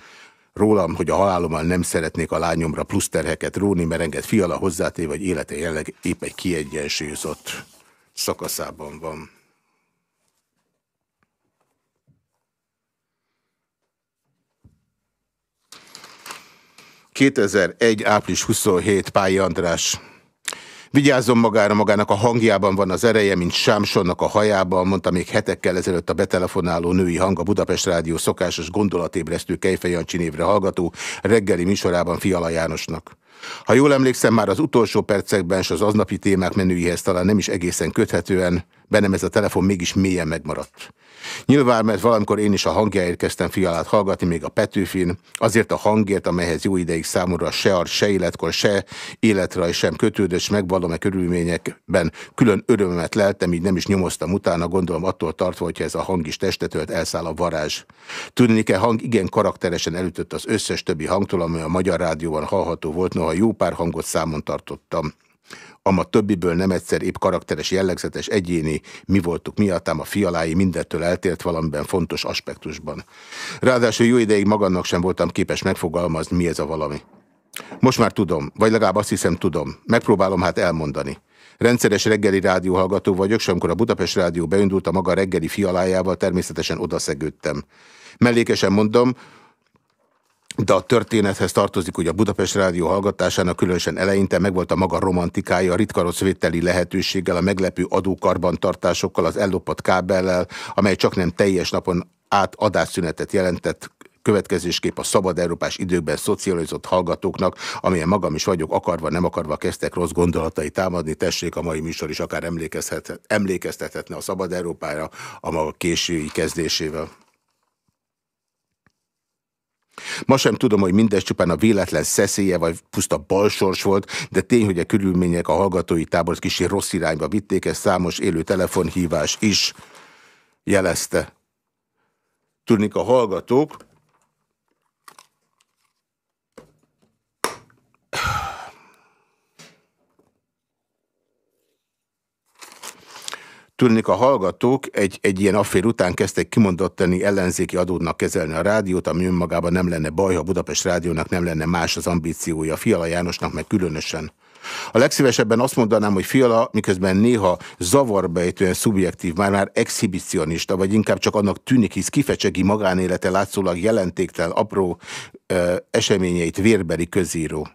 rólam, hogy a halálommal nem szeretnék a lányomra plusz terheket róni, mert enged fiala hozzáté, vagy élete jelenleg épp egy kiegyensúlyozott szakaszában van. ...2001. április 27. Pályi András Vigyázzon magára, magának a hangjában van az ereje, mint Sámsonnak a hajában, mondta még hetekkel ezelőtt a betelefonáló női hang a Budapest Rádió szokásos gondolatébresztő Kejfejancsi névre hallgató reggeli műsorában Fiala Jánosnak. Ha jól emlékszem, már az utolsó percekben és az aznapi témák menüihez talán nem is egészen köthetően, bennem ez a telefon mégis mélyen megmaradt. Nyilván, mert valamikor én is a hangjáért kezdtem fialát hallgatni, még a Petőfin, azért a hangért, amelyhez jó ideig számomra se ar, se életkor, se életre sem kötődött, és megvallom a körülményekben külön örömmet leltem, így nem is nyomoztam utána, gondolom attól tartva, hogyha ez a hang is testetölt, elszáll a varázs. kell, hang igen karakteresen elütött az összes többi hangtól, ami a Magyar Rádióban hallható volt, noha jó pár hangot számon tartottam ama többiből nem egyszer épp karakteres, jellegzetes egyéni mi voltuk miattám a fialái mindettől eltért valamiben fontos aspektusban. Ráadásul jó ideig magannak sem voltam képes megfogalmazni, mi ez a valami. Most már tudom, vagy legalább azt hiszem tudom. Megpróbálom hát elmondani. Rendszeres reggeli rádióhallgató vagyok, és amikor a Budapest Rádió beindult a maga reggeli fialájával, természetesen odaszegődtem. Mellékesen mondom, de a történethez tartozik, hogy a Budapest Rádió hallgatásának különösen eleinte megvolt a maga romantikája, a ritka rosszvételi lehetőséggel, a meglepő adókarbantartásokkal, az ellopott kábellel, amely csak nem teljes napon át adásszünetet jelentett, következésképp a szabad európás időkben szocializott hallgatóknak, amilyen magam is vagyok, akarva, nem akarva kezdtek rossz gondolatai támadni, tessék, a mai műsor is akár emlékeztethetne a szabad Európára a maga késői kezdésével. Ma sem tudom, hogy mindez csupán a véletlen szeszélye, vagy puszta balsors volt, de tény, hogy a körülmények a hallgatói tábor kicsi rossz irányba vitték, ezt számos élő telefonhívás is jelezte. Tudnik a hallgatók, Tűnik a hallgatók egy, egy ilyen affér után kezdtek kimondottani ellenzéki adódnak kezelni a rádiót, ami önmagában nem lenne baj, ha Budapest Rádiónak nem lenne más az ambíciója, Fiala Jánosnak meg különösen. A legszívesebben azt mondanám, hogy Fiala miközben néha zavarbejtően szubjektív, már-már exhibicionista, vagy inkább csak annak tűnik, hisz kifecsegi magánélete látszólag jelentéktel apró ö, eseményeit vérbeli közíró.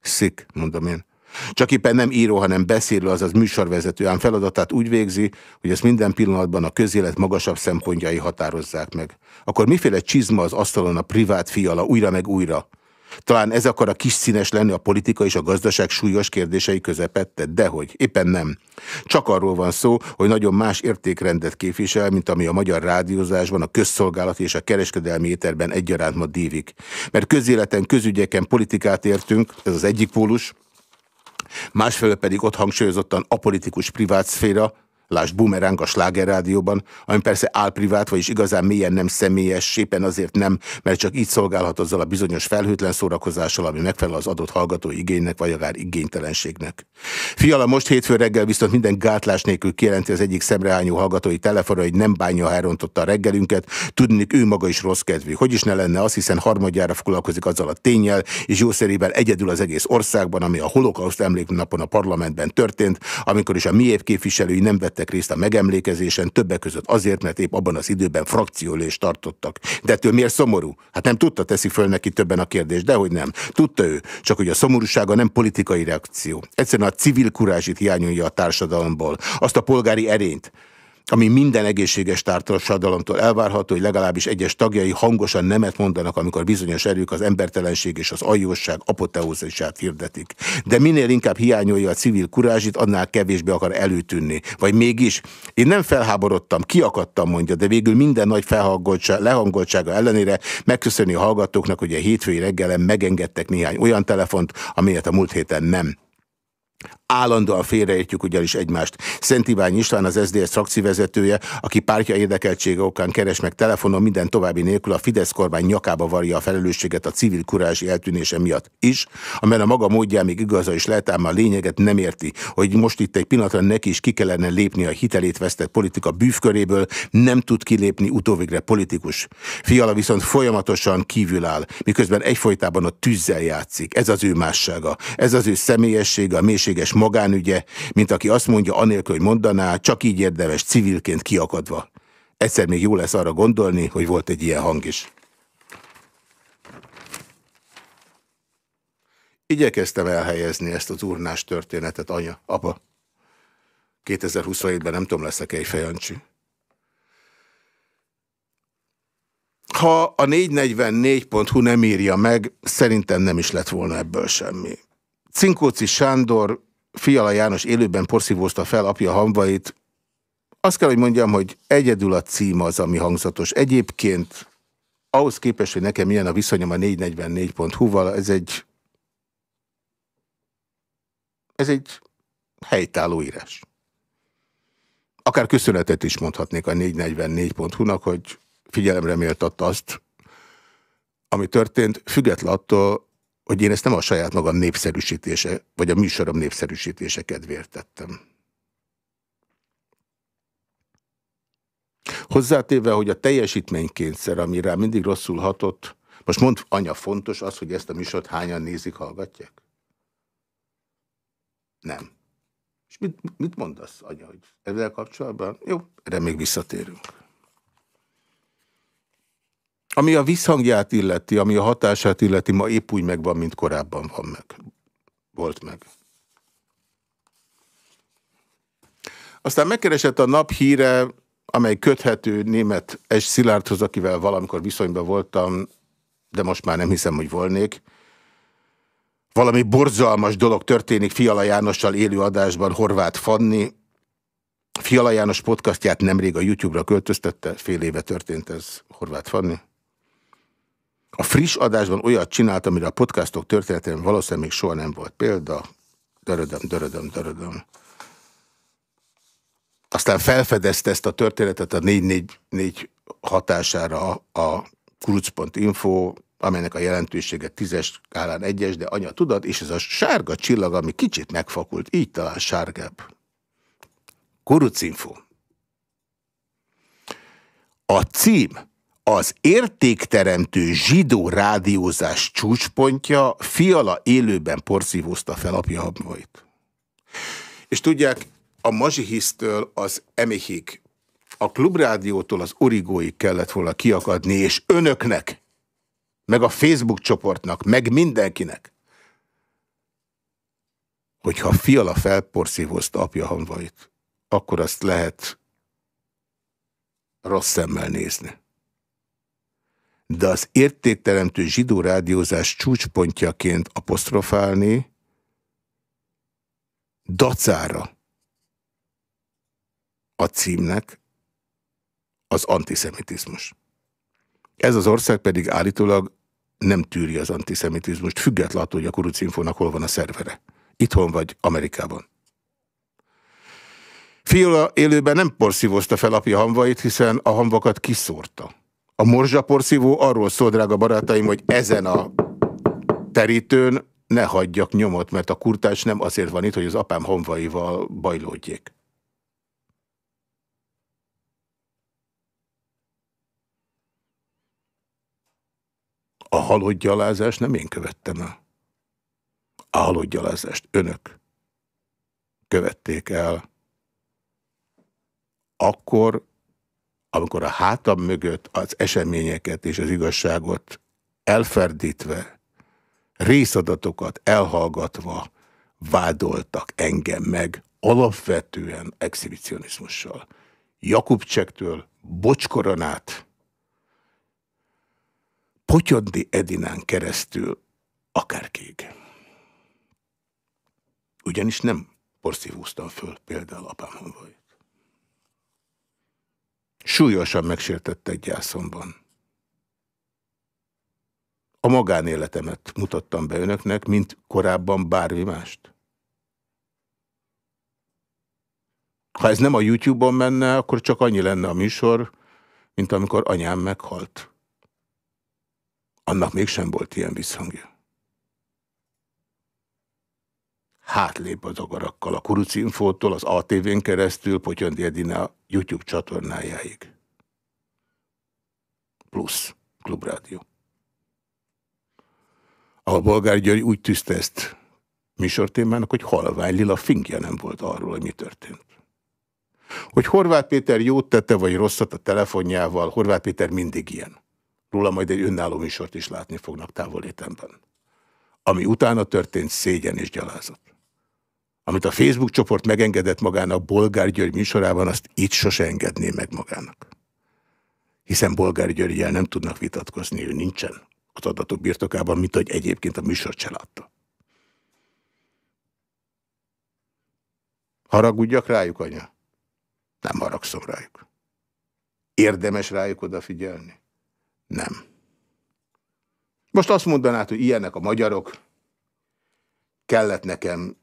Szik, mondom én. Csak éppen nem író, hanem beszélő, azaz műsorvezető ám feladatát úgy végzi, hogy ezt minden pillanatban a közélet magasabb szempontjai határozzák meg. Akkor miféle csizma az asztalon a privát fiala újra meg újra? Talán ez akar a kis színes lenni a politika és a gazdaság súlyos kérdései közepette, dehogy, éppen nem. Csak arról van szó, hogy nagyon más értékrendet képvisel, mint ami a magyar rádiózásban, a közszolgálati és a kereskedelmi éterben egyaránt ma dívik. Mert közéleten, közügyeken politikát értünk, ez az egyik pólus, másfelől pedig ott hangsúlyozottan apolitikus privátszféra, lásd Bumerang a Sláger Rádióban, ami persze álprivát, vagyis igazán mélyen nem személyes, éppen azért nem, mert csak így szolgálhat azzal a bizonyos felhőtlen szórakozással, ami megfelel az adott hallgató igénynek, vagy akár igénytelenségnek. Fiala most hétfő reggel viszont minden gátlás nélkül kijelenti az egyik szemreányú hallgatói telefonra, hogy nem bánja, ha elrontotta a reggelünket, tudnék ő maga is rossz kedvű. Hogy is ne lenne az, hiszen harmadjára foglalkozik azzal a tényel, és jószerében egyedül az egész országban, ami a holokauszt emléknapon a parlamentben történt, amikor is a mi képviselői nem vette vettek részt a megemlékezésen, többek között azért, mert épp abban az időben frakciólés tartottak. De ettől miért szomorú? Hát nem tudta, teszi föl neki többen a kérdést, dehogy nem. Tudta ő, csak hogy a szomorúsága nem politikai reakció. Egyszerűen a civil kurázsit hiányolja a társadalomból, azt a polgári erényt, ami minden egészséges társadalomtól elvárható, hogy legalábbis egyes tagjai hangosan nemet mondanak, amikor bizonyos erők az embertelenség és az aljosság apoteózisát hirdetik. De minél inkább hiányolja a civil kurázsit, annál kevésbé akar előtűnni. Vagy mégis, én nem felháborodtam, kiakadtam, mondja, de végül minden nagy lehangoltsága ellenére megköszöni a hallgatóknak, hogy a hétfői reggelen megengedtek néhány olyan telefont, amelyet a múlt héten nem állandóan félreértjük ugyanis egymást. Szent Ivány István az SZDSZ frakcivezetője, aki pártja érdekeltsége okán keres meg telefonon minden további nélkül a Fidesz kormány nyakába varja a felelősséget a civil kurázsi eltűnése miatt is, amely a maga módján még igaza is lehet, ám a lényeget nem érti, hogy most itt egy pillanatra neki is ki kellene lépni a hitelét vesztett politika bűvköréből, nem tud kilépni utóvégre politikus. Fiala viszont folyamatosan kívül áll, miközben egyfolytában a tűzzel játszik. Ez az ő mássága, ez az ő személyessége, a mélységes magánügye, mint aki azt mondja, anélkül, hogy mondaná, csak így érdemes civilként kiakadva. Egyszer még jó lesz arra gondolni, hogy volt egy ilyen hang is. Igyekeztem elhelyezni ezt az urnás történetet, anya, apa. 2027-ben nem tudom, leszek egy fejancsi. Ha a 444.hu nem írja meg, szerintem nem is lett volna ebből semmi. Cinkóci Sándor Fiala János élőben porszívózta fel apja hamvait. Azt kell, hogy mondjam, hogy egyedül a cím az, ami hangzatos. Egyébként ahhoz képest, hogy nekem milyen a viszonyom a 444.hu-val, ez egy ez egy helytálló írás. Akár köszönetet is mondhatnék a 444.hu-nak, hogy figyelemre méltatta azt, ami történt, függetlattól. attól, hogy én ezt nem a saját magam népszerűsítése, vagy a műsorom népszerűsítése kedvéért tettem. Hozzátéve, hogy a teljesítménykényszer, ami rá mindig rosszul hatott, most mond, anya, fontos az, hogy ezt a műsort hányan nézik, hallgatják? Nem. És mit, mit mondasz, anya, hogy ezzel kapcsolatban? Jó, erre még visszatérünk. Ami a visszhangját illeti, ami a hatását illeti, ma épp úgy megvan, mint korábban van meg. Volt meg. Aztán megkeresett a nap híre, amely köthető német S. Szilárdhoz, akivel valamikor viszonyban voltam, de most már nem hiszem, hogy volnék. Valami borzalmas dolog történik Fiala Jánossal élő adásban Horváth Fanni. Fiala János podcastját nemrég a YouTube-ra költöztette, fél éve történt ez Horváth Fanni. A friss adásban olyat csinált, amire a podcastok történetében valószínűleg még soha nem volt példa. Dörödöm, dörödöm, dörödöm. Aztán felfedezte ezt a történetet a 444 hatására a kruc.info, amelynek a jelentősége tízes skálán egyes, de anya tudat, és ez a sárga csillag, ami kicsit megfakult, így talán sárgább. Kurucinfo. A cím az értékteremtő zsidó rádiózás csúcspontja Fiala élőben porszívózta fel apja habvait. És tudják, a Mazsihisztől az Emihig, a Klubrádiótól az Origóig kellett volna kiakadni, és önöknek, meg a Facebook csoportnak, meg mindenkinek, hogyha Fiala felporszívózta apja hanvait, akkor azt lehet rossz szemmel nézni de az értékteremtő zsidó rádiózás csúcspontjaként apostrofálni dacára a címnek az antiszemitizmus. Ez az ország pedig állítólag nem tűri az antiszemitizmust, függetlenül attól, hogy a kurucinfónak hol van a szervere. Itthon vagy Amerikában. Fiola élőben nem porszívozta fel apja hamvait, hiszen a hamvakat kiszórta. A morzsaporszívó arról szól, drága barátaim, hogy ezen a terítőn ne hagyjak nyomot, mert a kurtás nem azért van itt, hogy az apám honvaival bajlódjék. A halott nem én követtem el. A halott önök követték el. Akkor, amikor a hátam mögött az eseményeket és az igazságot elferdítve, részadatokat elhallgatva vádoltak engem meg alapvetően exhibicionizmussal. Jakub Csektől, Bocskoronát, Potyondi Edinán keresztül akárkig. Ugyanis nem porszívúztam föl például apám honvait súlyosan megsértett egy gyászomban. A magánéletemet mutattam be önöknek, mint korábban bármi mást. Ha ez nem a YouTube-on menne, akkor csak annyi lenne a műsor, mint amikor anyám meghalt. Annak mégsem volt ilyen visszhangja. hátlép az agarakkal, a kurucinfótól, az ATV-n keresztül, Potyondi Edina YouTube csatornájáig. Plusz Klubrádió. A Bolgár György úgy tűzte ezt műsortémának, hogy halvány lila fingja nem volt arról, hogy mi történt. Hogy Horváth Péter jót tette, vagy rosszat a telefonjával, Horváth Péter mindig ilyen. Róla majd egy önálló műsort is látni fognak távolétemben. Ami utána történt, szégyen és gyalázat. Amit a Facebook csoport megengedett magának Bolgár György műsorában, azt itt sose engedné meg magának. Hiszen Bolgár Györgyel nem tudnak vitatkozni, ő nincsen az adatok birtokában, mint hogy egyébként a műsor családta. Haragudjak rájuk, anya? Nem haragszom rájuk. Érdemes rájuk odafigyelni? Nem. Most azt mondanád, hogy ilyenek a magyarok, kellett nekem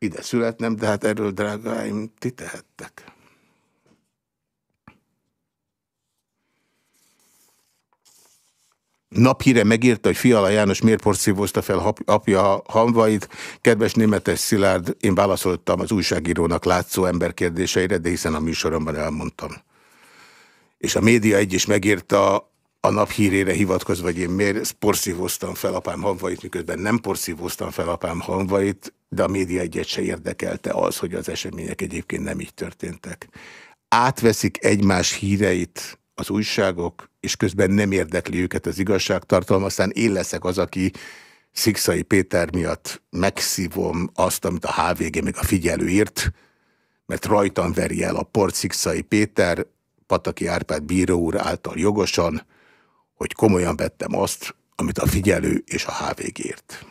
ide születnem, de hát erről, drágáim, ti tehettek. Naphíre megírta, hogy Fiala János miért porszívózta fel apja hamvait. Kedves németes Szilárd, én válaszoltam az újságírónak látszó ember kérdéseire, de hiszen a műsoromban elmondtam. És a média egy is megírta, a nap hírére hivatkozva, hogy én miért porszívóztam fel apám hangvait, miközben nem porszívóztam fel apám hangvait, de a média egyet se érdekelte az, hogy az események egyébként nem így történtek. Átveszik egymás híreit az újságok, és közben nem érdekli őket az igazságtartalma, aztán én leszek az, aki Szikszai Péter miatt megszívom azt, amit a HVG még a figyelő írt, mert rajtam veri el a port Szikszai Péter, Pataki Árpád bíró úr által jogosan, hogy komolyan vettem azt, amit a figyelő és a HVG ért.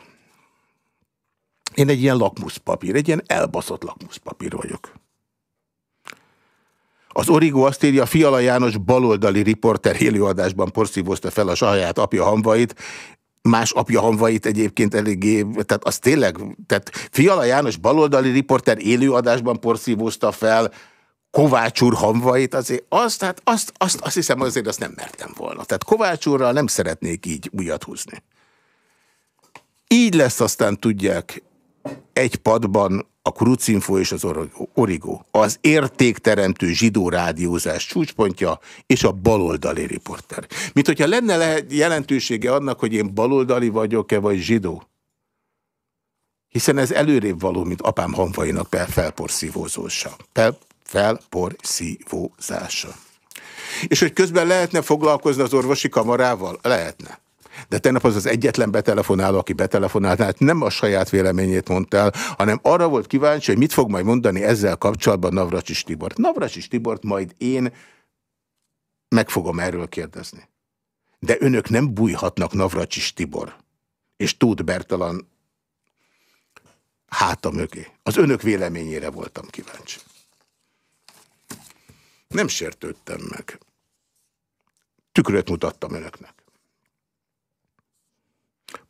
Én egy ilyen lakmuszpapír, egy ilyen elbaszott lakmuszpapír vagyok. Az Origo azt írja, Fiala János baloldali riporter élőadásban porszívózta fel a saját apja hamvait, más apja hamvait egyébként eléggé, tehát az tényleg, tehát Fiala János baloldali riporter élőadásban porszívózta fel Kovács úr hamvait, azért azt, hát azt, azt, azt hiszem azért azt nem mertem volna. Tehát Kovács úrral nem szeretnék így újat húzni. Így lesz aztán tudják egy padban a Krucinfo és az Origo, az értékteremtő zsidó rádiózás csúcspontja és a baloldali riporter. Mint hogyha lenne lehet jelentősége annak, hogy én baloldali vagyok-e, vagy zsidó? Hiszen ez előrébb való, mint apám hanvainak felporszívózósa. Fel, felporszívózása. És hogy közben lehetne foglalkozni az orvosi kamarával? Lehetne. De tegnap az az egyetlen betelefonáló, aki betelefonált, hát nem a saját véleményét mondta el, hanem arra volt kíváncsi, hogy mit fog majd mondani ezzel kapcsolatban Navracsis Tibort. Navracsis Tibort majd én meg fogom erről kérdezni. De önök nem bújhatnak Navracsis Tibor és Tóth Bertalan háta mögé. Az önök véleményére voltam kíváncsi. Nem sértődtem meg. Tükröt mutattam önöknek.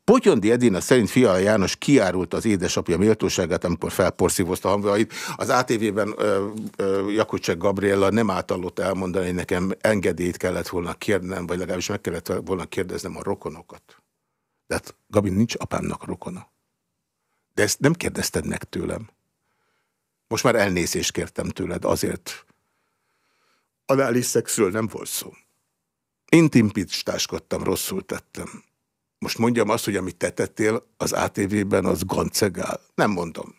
Potyondi Edina szerint fia János kiárult az édesapja méltóságát, amikor felporszívozta hangvait. Az ATV-ben Jakucsek Gabriella nem átallott elmondani, hogy nekem engedélyt kellett volna kérnem, vagy legalábbis meg kellett volna kérdeznem a rokonokat. De hát, Gabi, nincs apámnak rokona. De ezt nem kérdezted meg tőlem. Most már elnézést kértem tőled azért, Anális szexről nem volt szó. Intim picstáskodtam, rosszul tettem. Most mondjam azt, hogy amit te tettél, az ATV-ben az gancegál. Nem mondom.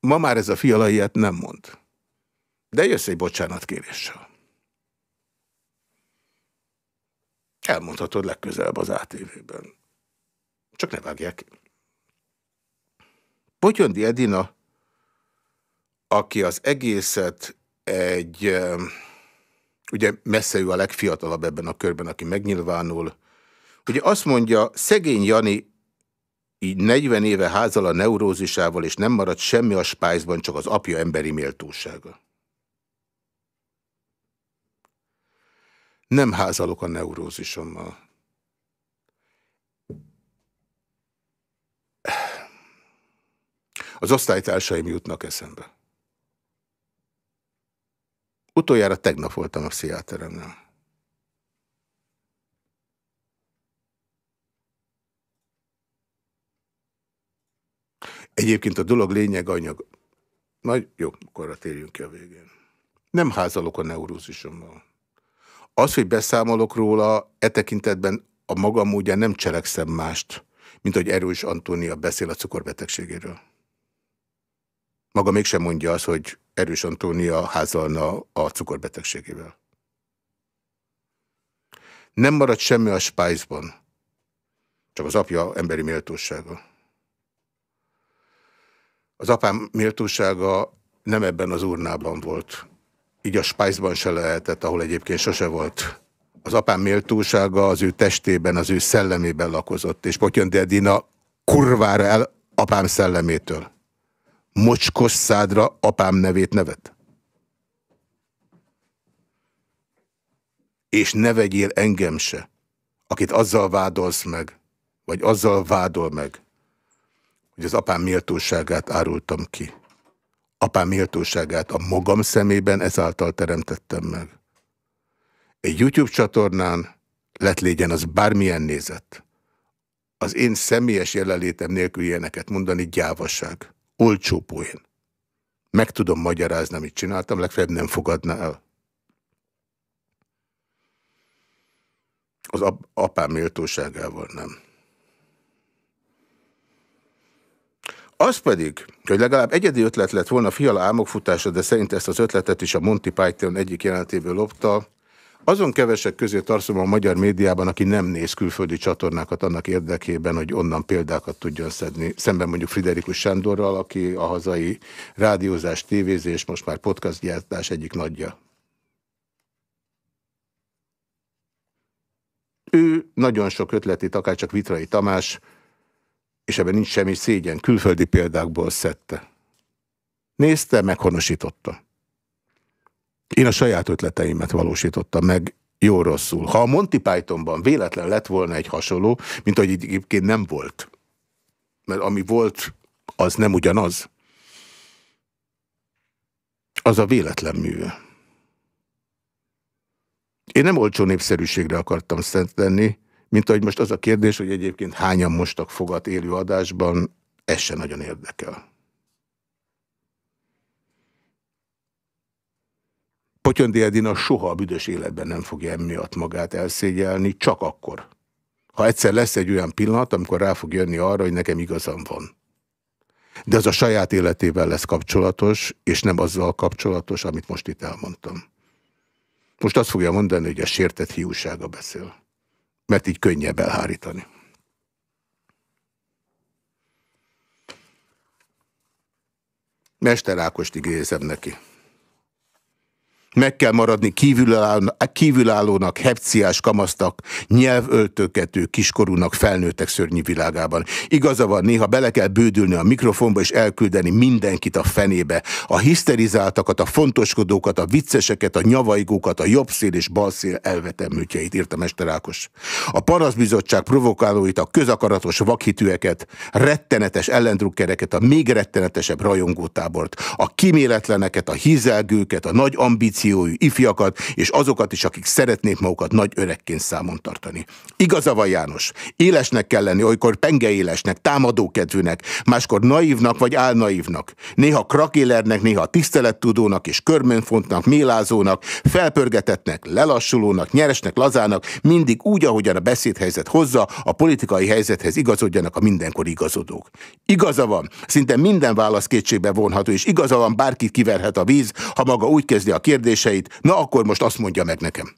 Ma már ez a fiala ilyet nem mond. De jössz egy bocsánatkéréssel. Elmondhatod legközelebb az ATV-ben. Csak ne vágják. Potyondi Edina, aki az egészet egy... Ugye messze ő a legfiatalabb ebben a körben, aki megnyilvánul. Ugye azt mondja, szegény Jani így 40 éve házal a neurózisával, és nem maradt semmi a spájzban, csak az apja emberi méltósága. Nem házalok a neurózisommal. Az osztálytársaim jutnak eszembe. Utoljára tegnap voltam a pszichiáteremnél. Egyébként a dolog lényeg anyag. Nagy, jó, akkor térjünk ki a végén. Nem házalok a neurózisommal. Az, hogy beszámolok róla, e tekintetben a magam ugye nem cselekszem mást, mint hogy Erős Antónia beszél a cukorbetegségéről. Maga mégsem mondja azt, hogy Erős Antónia házalna a cukorbetegségével. Nem maradt semmi a Spice-ban, csak az apja emberi méltósága. Az apám méltósága nem ebben az urnában volt, így a Spice-ban se lehetett, ahol egyébként sose volt. Az apám méltósága az ő testében, az ő szellemében lakozott, és Potyon Edina kurvára el apám szellemétől mocskos szádra apám nevét nevet. És ne vegyél engem se, akit azzal vádolsz meg, vagy azzal vádol meg, hogy az apám méltóságát árultam ki. Apám méltóságát a magam szemében ezáltal teremtettem meg. Egy YouTube csatornán lett légyen az bármilyen nézet. Az én személyes jelenlétem nélkül ilyeneket mondani gyávaság. Olcsó poén. Meg tudom magyarázni, amit csináltam, legfeljebb nem fogadná el. Az apám méltóságával nem. Az pedig, hogy legalább egyedi ötlet lett volna fiala álmokfutása, de szerint ezt az ötletet is a Monty Python egyik jelentéből lopta, azon kevesek közé tartom a magyar médiában, aki nem néz külföldi csatornákat annak érdekében, hogy onnan példákat tudjon szedni. Szemben mondjuk Friderikus Sándorral, aki a hazai rádiózás, tévézés, most már podcastgyártás egyik nagyja. Ő nagyon sok ötletét, akár csak Vitrai Tamás, és ebben nincs semmi szégyen, külföldi példákból szedte. Nézte, meghonosította. Én a saját ötleteimet valósítottam meg, jó-rosszul. Ha a Monty Pythonban véletlen lett volna egy hasonló, mint ahogy egyébként nem volt, mert ami volt, az nem ugyanaz, az a véletlen mű. Én nem olcsó népszerűségre akartam szent lenni, mint ahogy most az a kérdés, hogy egyébként hányan mostak fogat élő adásban, ez se nagyon érdekel. Potyondi Edina soha a büdös életben nem fogja emiatt magát elszégyelni, csak akkor. Ha egyszer lesz egy olyan pillanat, amikor rá fog jönni arra, hogy nekem igazam van. De az a saját életével lesz kapcsolatos, és nem azzal kapcsolatos, amit most itt elmondtam. Most azt fogja mondani, hogy a sértett hiúsága beszél. Mert így könnyebb elhárítani. Mester Ákost ígézem neki meg kell maradni kívülállónak, kívülállónak hepciás kamasztak, nyelvöltökető kiskorúnak felnőttek szörnyű világában. Igaza van, néha bele kell bődülni a mikrofonba és elküldeni mindenkit a fenébe. A hiszterizáltakat, a fontoskodókat, a vicceseket, a nyavaigókat, a jobbszél és balszél elvetemültjeit, írta Mester Ákos. A paraszbizottság provokálóit, a közakaratos vakhitűeket, rettenetes ellendrukkereket, a még rettenetesebb rajongótábort, a kiméletleneket, a hízelgőket, a nagy ambíciókat, generációjú ifjakat, és azokat is, akik szeretnék magukat nagy öregként számon tartani. Igaza van János, élesnek kell lenni, olykor pengeélesnek, támadókedvűnek, máskor naívnak vagy álnaívnak, néha krakélernek, néha tisztelettudónak és körmönfontnak, mélázónak, felpörgetetnek, lelassulónak, nyeresnek, lazának, mindig úgy, ahogyan a beszédhelyzet hozza, a politikai helyzethez igazodjanak a mindenkor igazodók. Igaza van, szinte minden válasz kétségbe vonható, és igaza van, bárkit kiverhet a víz, ha maga úgy kezdi a kérdést, kérdéseit, na akkor most azt mondja meg nekem.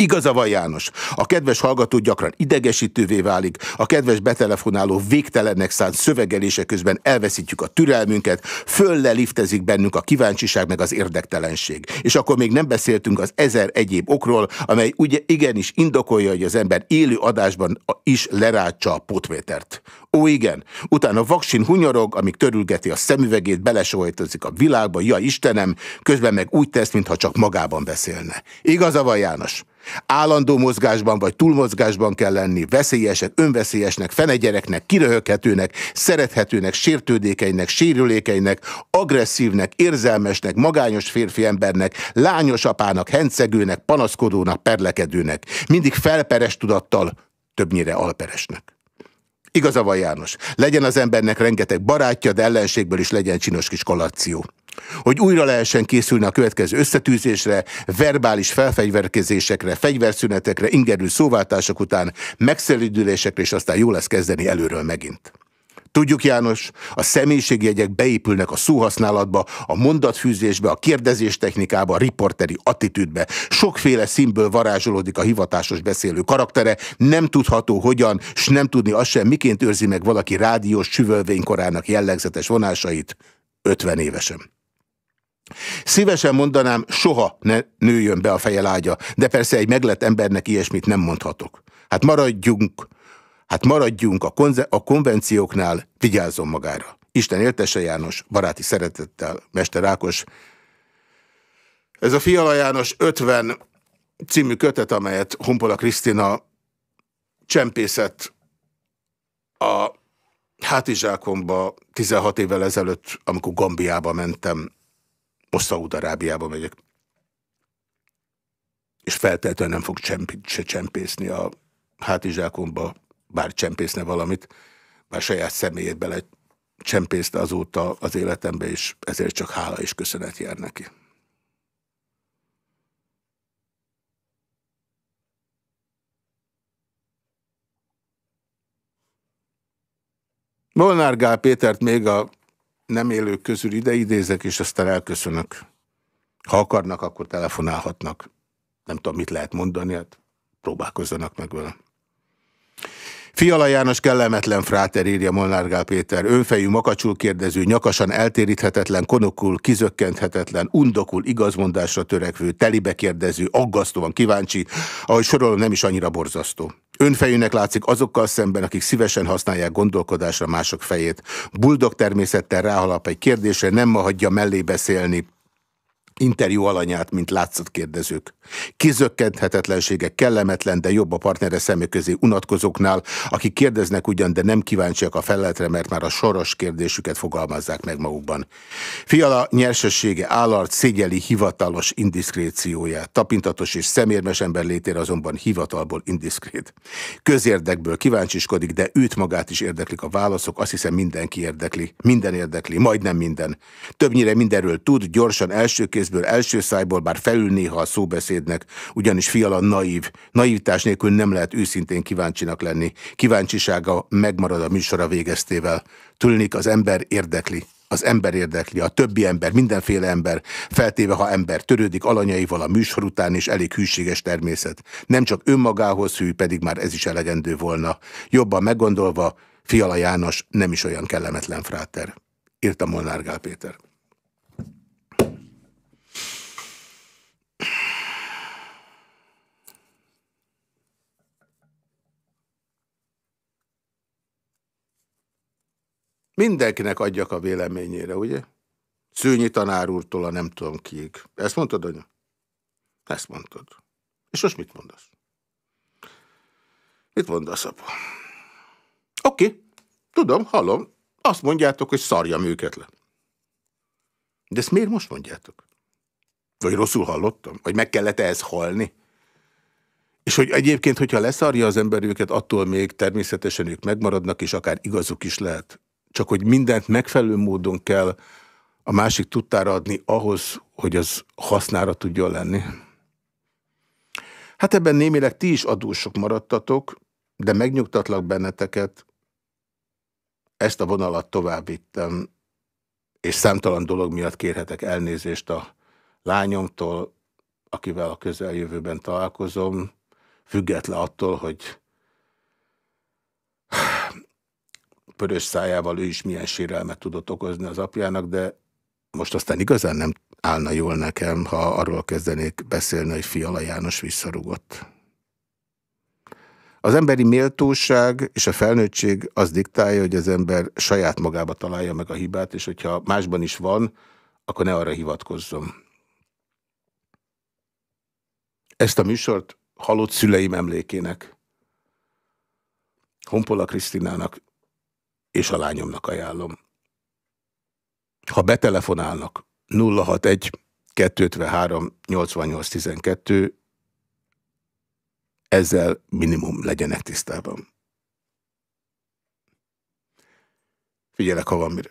Igaza van János. A kedves hallgató gyakran idegesítővé válik, a kedves betelefonáló végtelennek szánt szövegelése közben elveszítjük a türelmünket, fölle liftezik bennünk a kíváncsiság meg az érdektelenség. És akkor még nem beszéltünk az ezer egyéb okról, amely ugye igenis indokolja, hogy az ember élő adásban is lerátsa a potvétert. Ó igen, utána vaksin hunyorog, amíg törülgeti a szemüvegét, belesóhajtozik a világba, ja Istenem, közben meg úgy tesz, mintha csak magában beszélne. Igaza van János. Állandó mozgásban vagy túlmozgásban kell lenni, veszélyesek, önveszélyesnek, fenegyereknek, kiröhöghetőnek, szerethetőnek, sértődékeinek, sérülékeinek, agresszívnek, érzelmesnek, magányos férfi embernek, lányos apának, hencegőnek, panaszkodónak, perlekedőnek. Mindig felperes tudattal, többnyire alperesnek. Igaza van János, legyen az embernek rengeteg barátja, de ellenségből is legyen csinos kis kolláció hogy újra lehessen készülni a következő összetűzésre, verbális felfegyverkezésekre, fegyverszünetekre, ingerű szóváltások után, megszelidülésekre, és aztán jó lesz kezdeni előről megint. Tudjuk, János, a személyiségjegyek beépülnek a szóhasználatba, a mondatfűzésbe, a kérdezés technikába, a riporteri attitűdbe. Sokféle színből varázsolódik a hivatásos beszélő karaktere, nem tudható hogyan, s nem tudni azt sem, miként őrzi meg valaki rádiós csüvölvénykorának jellegzetes vonásait 50 évesen. Szívesen mondanám, soha ne nőjön be a feje lágya, de persze egy meglett embernek ilyesmit nem mondhatok. Hát maradjunk, hát maradjunk a, a konvencióknál, vigyázzon magára. Isten éltese János, baráti szeretettel, Mester Ákos. Ez a Fiala János 50 című kötet, amelyet Humpola Krisztina csempészet a hátizsákomba 16 évvel ezelőtt, amikor Gambiába mentem most Szaúd-Arábiába megyek. És feltétlenül nem fog csempé se csempészni a hátizsákomba, bár csempészne valamit, bár saját személyét bele csempészte azóta az életembe, és ezért csak hála és köszönet jár neki. Molnár Gál Pétert még a nem élők közül ide idézek, és aztán elköszönök. Ha akarnak, akkor telefonálhatnak. Nem tudom, mit lehet mondani, hát próbálkozzanak meg vele. Fiala János kellemetlen fráter írja Molnár Gál Péter. Önfejű, makacsul kérdező, nyakasan eltéríthetetlen, konokul, kizökkenthetetlen, undokul, igazmondásra törekvő, telibe kérdező, aggasztóan kíváncsi, ahogy sorolom nem is annyira borzasztó. Önfejűnek látszik azokkal szemben, akik szívesen használják gondolkodásra mások fejét. Buldog természettel ráhalap egy kérdésre, nem ma hagyja mellé beszélni interjú alanyát, mint látszott kérdezők. Kizökkenthetetlensége kellemetlen, de jobb a partnere szemüközé unatkozóknál, akik kérdeznek ugyan, de nem kíváncsiak a felletre, mert már a soros kérdésüket fogalmazzák meg magukban. Fiala nyersessége állart szégyeli hivatalos indiszkréciója. Tapintatos és szemérmes ember létére azonban hivatalból indiszkrét. Közérdekből kíváncsiskodik, de őt magát is érdeklik a válaszok, azt hiszem mindenki érdekli. Minden érdekli, majdnem minden. Többnyire mindenről tud, gyorsan elsőként kézből, első szájból, bár felül néha a szóbeszédnek, ugyanis fiala naív. Naivitás nélkül nem lehet őszintén kíváncsinak lenni. Kíváncsisága megmarad a műsora végeztével. Tülnik az ember érdekli. Az ember érdekli, a többi ember, mindenféle ember, feltéve ha ember törődik alanyaival a műsor után is elég hűséges természet. Nem csak önmagához hű, pedig már ez is elegendő volna. Jobban meggondolva, Fiala János nem is olyan kellemetlen fráter. Írta Molnár Gál Péter. Mindenkinek adjak a véleményére, ugye? Szőnyi tanár úrtól a nem tudom kiig. Ezt mondtad, anya? Ezt mondtad. És most mit mondasz? Mit mondasz, apa? Oké, okay. tudom, hallom. Azt mondjátok, hogy szarjam őket le. De ezt miért most mondjátok? Vagy rosszul hallottam? Vagy meg kellett ehhez halni? És hogy egyébként, hogyha leszarja az ember őket, attól még természetesen ők megmaradnak, és akár igazuk is lehet csak hogy mindent megfelelő módon kell a másik tudtára adni ahhoz, hogy az hasznára tudjon lenni. Hát ebben némileg ti is adósok maradtatok, de megnyugtatlak benneteket. Ezt a vonalat továbbittem, és számtalan dolog miatt kérhetek elnézést a lányomtól, akivel a közeljövőben találkozom, független attól, hogy pörös szájával ő is milyen sérelmet tudott okozni az apjának, de most aztán igazán nem állna jól nekem, ha arról kezdenék beszélni, hogy Fiala János visszarúgott. Az emberi méltóság és a felnőttség az diktálja, hogy az ember saját magába találja meg a hibát, és hogyha másban is van, akkor ne arra hivatkozzon. Ezt a műsort halott szüleim emlékének, Honpola Krisztinának és a lányomnak ajánlom. Ha betelefonálnak 061 253 88 12, ezzel minimum legyenek tisztában. Figyelek, ha van mire.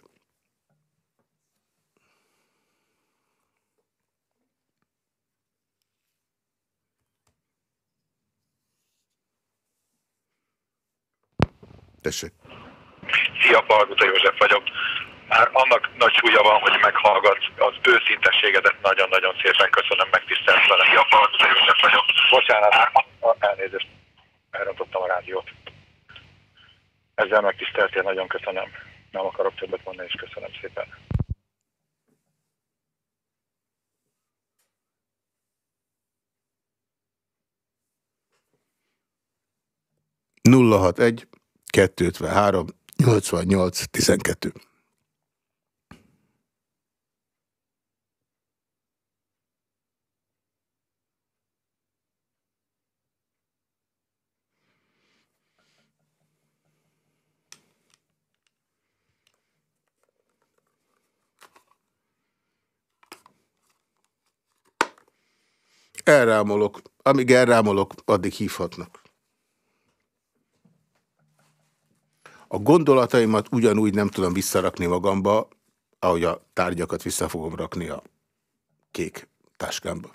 Tessék. Szia, Balguta József vagyok. Már annak nagy súlya van, hogy meghallgat az őszintességedet nagyon-nagyon szépen köszönöm, megtisztelt vele. Szia, Balguta József vagyok. Bocsánat, elnézést, elrontottam a rádiót. Ezzel megtiszteltél, nagyon köszönöm. Nem akarok többet mondani, és köszönöm szépen. nulla hat egy kettőtve három. 88-12. Elrámolok. Amíg elrámolok, addig hívhatnak. A gondolataimat ugyanúgy nem tudom visszarakni magamba, ahogy a tárgyakat vissza fogom rakni a kék táskámba.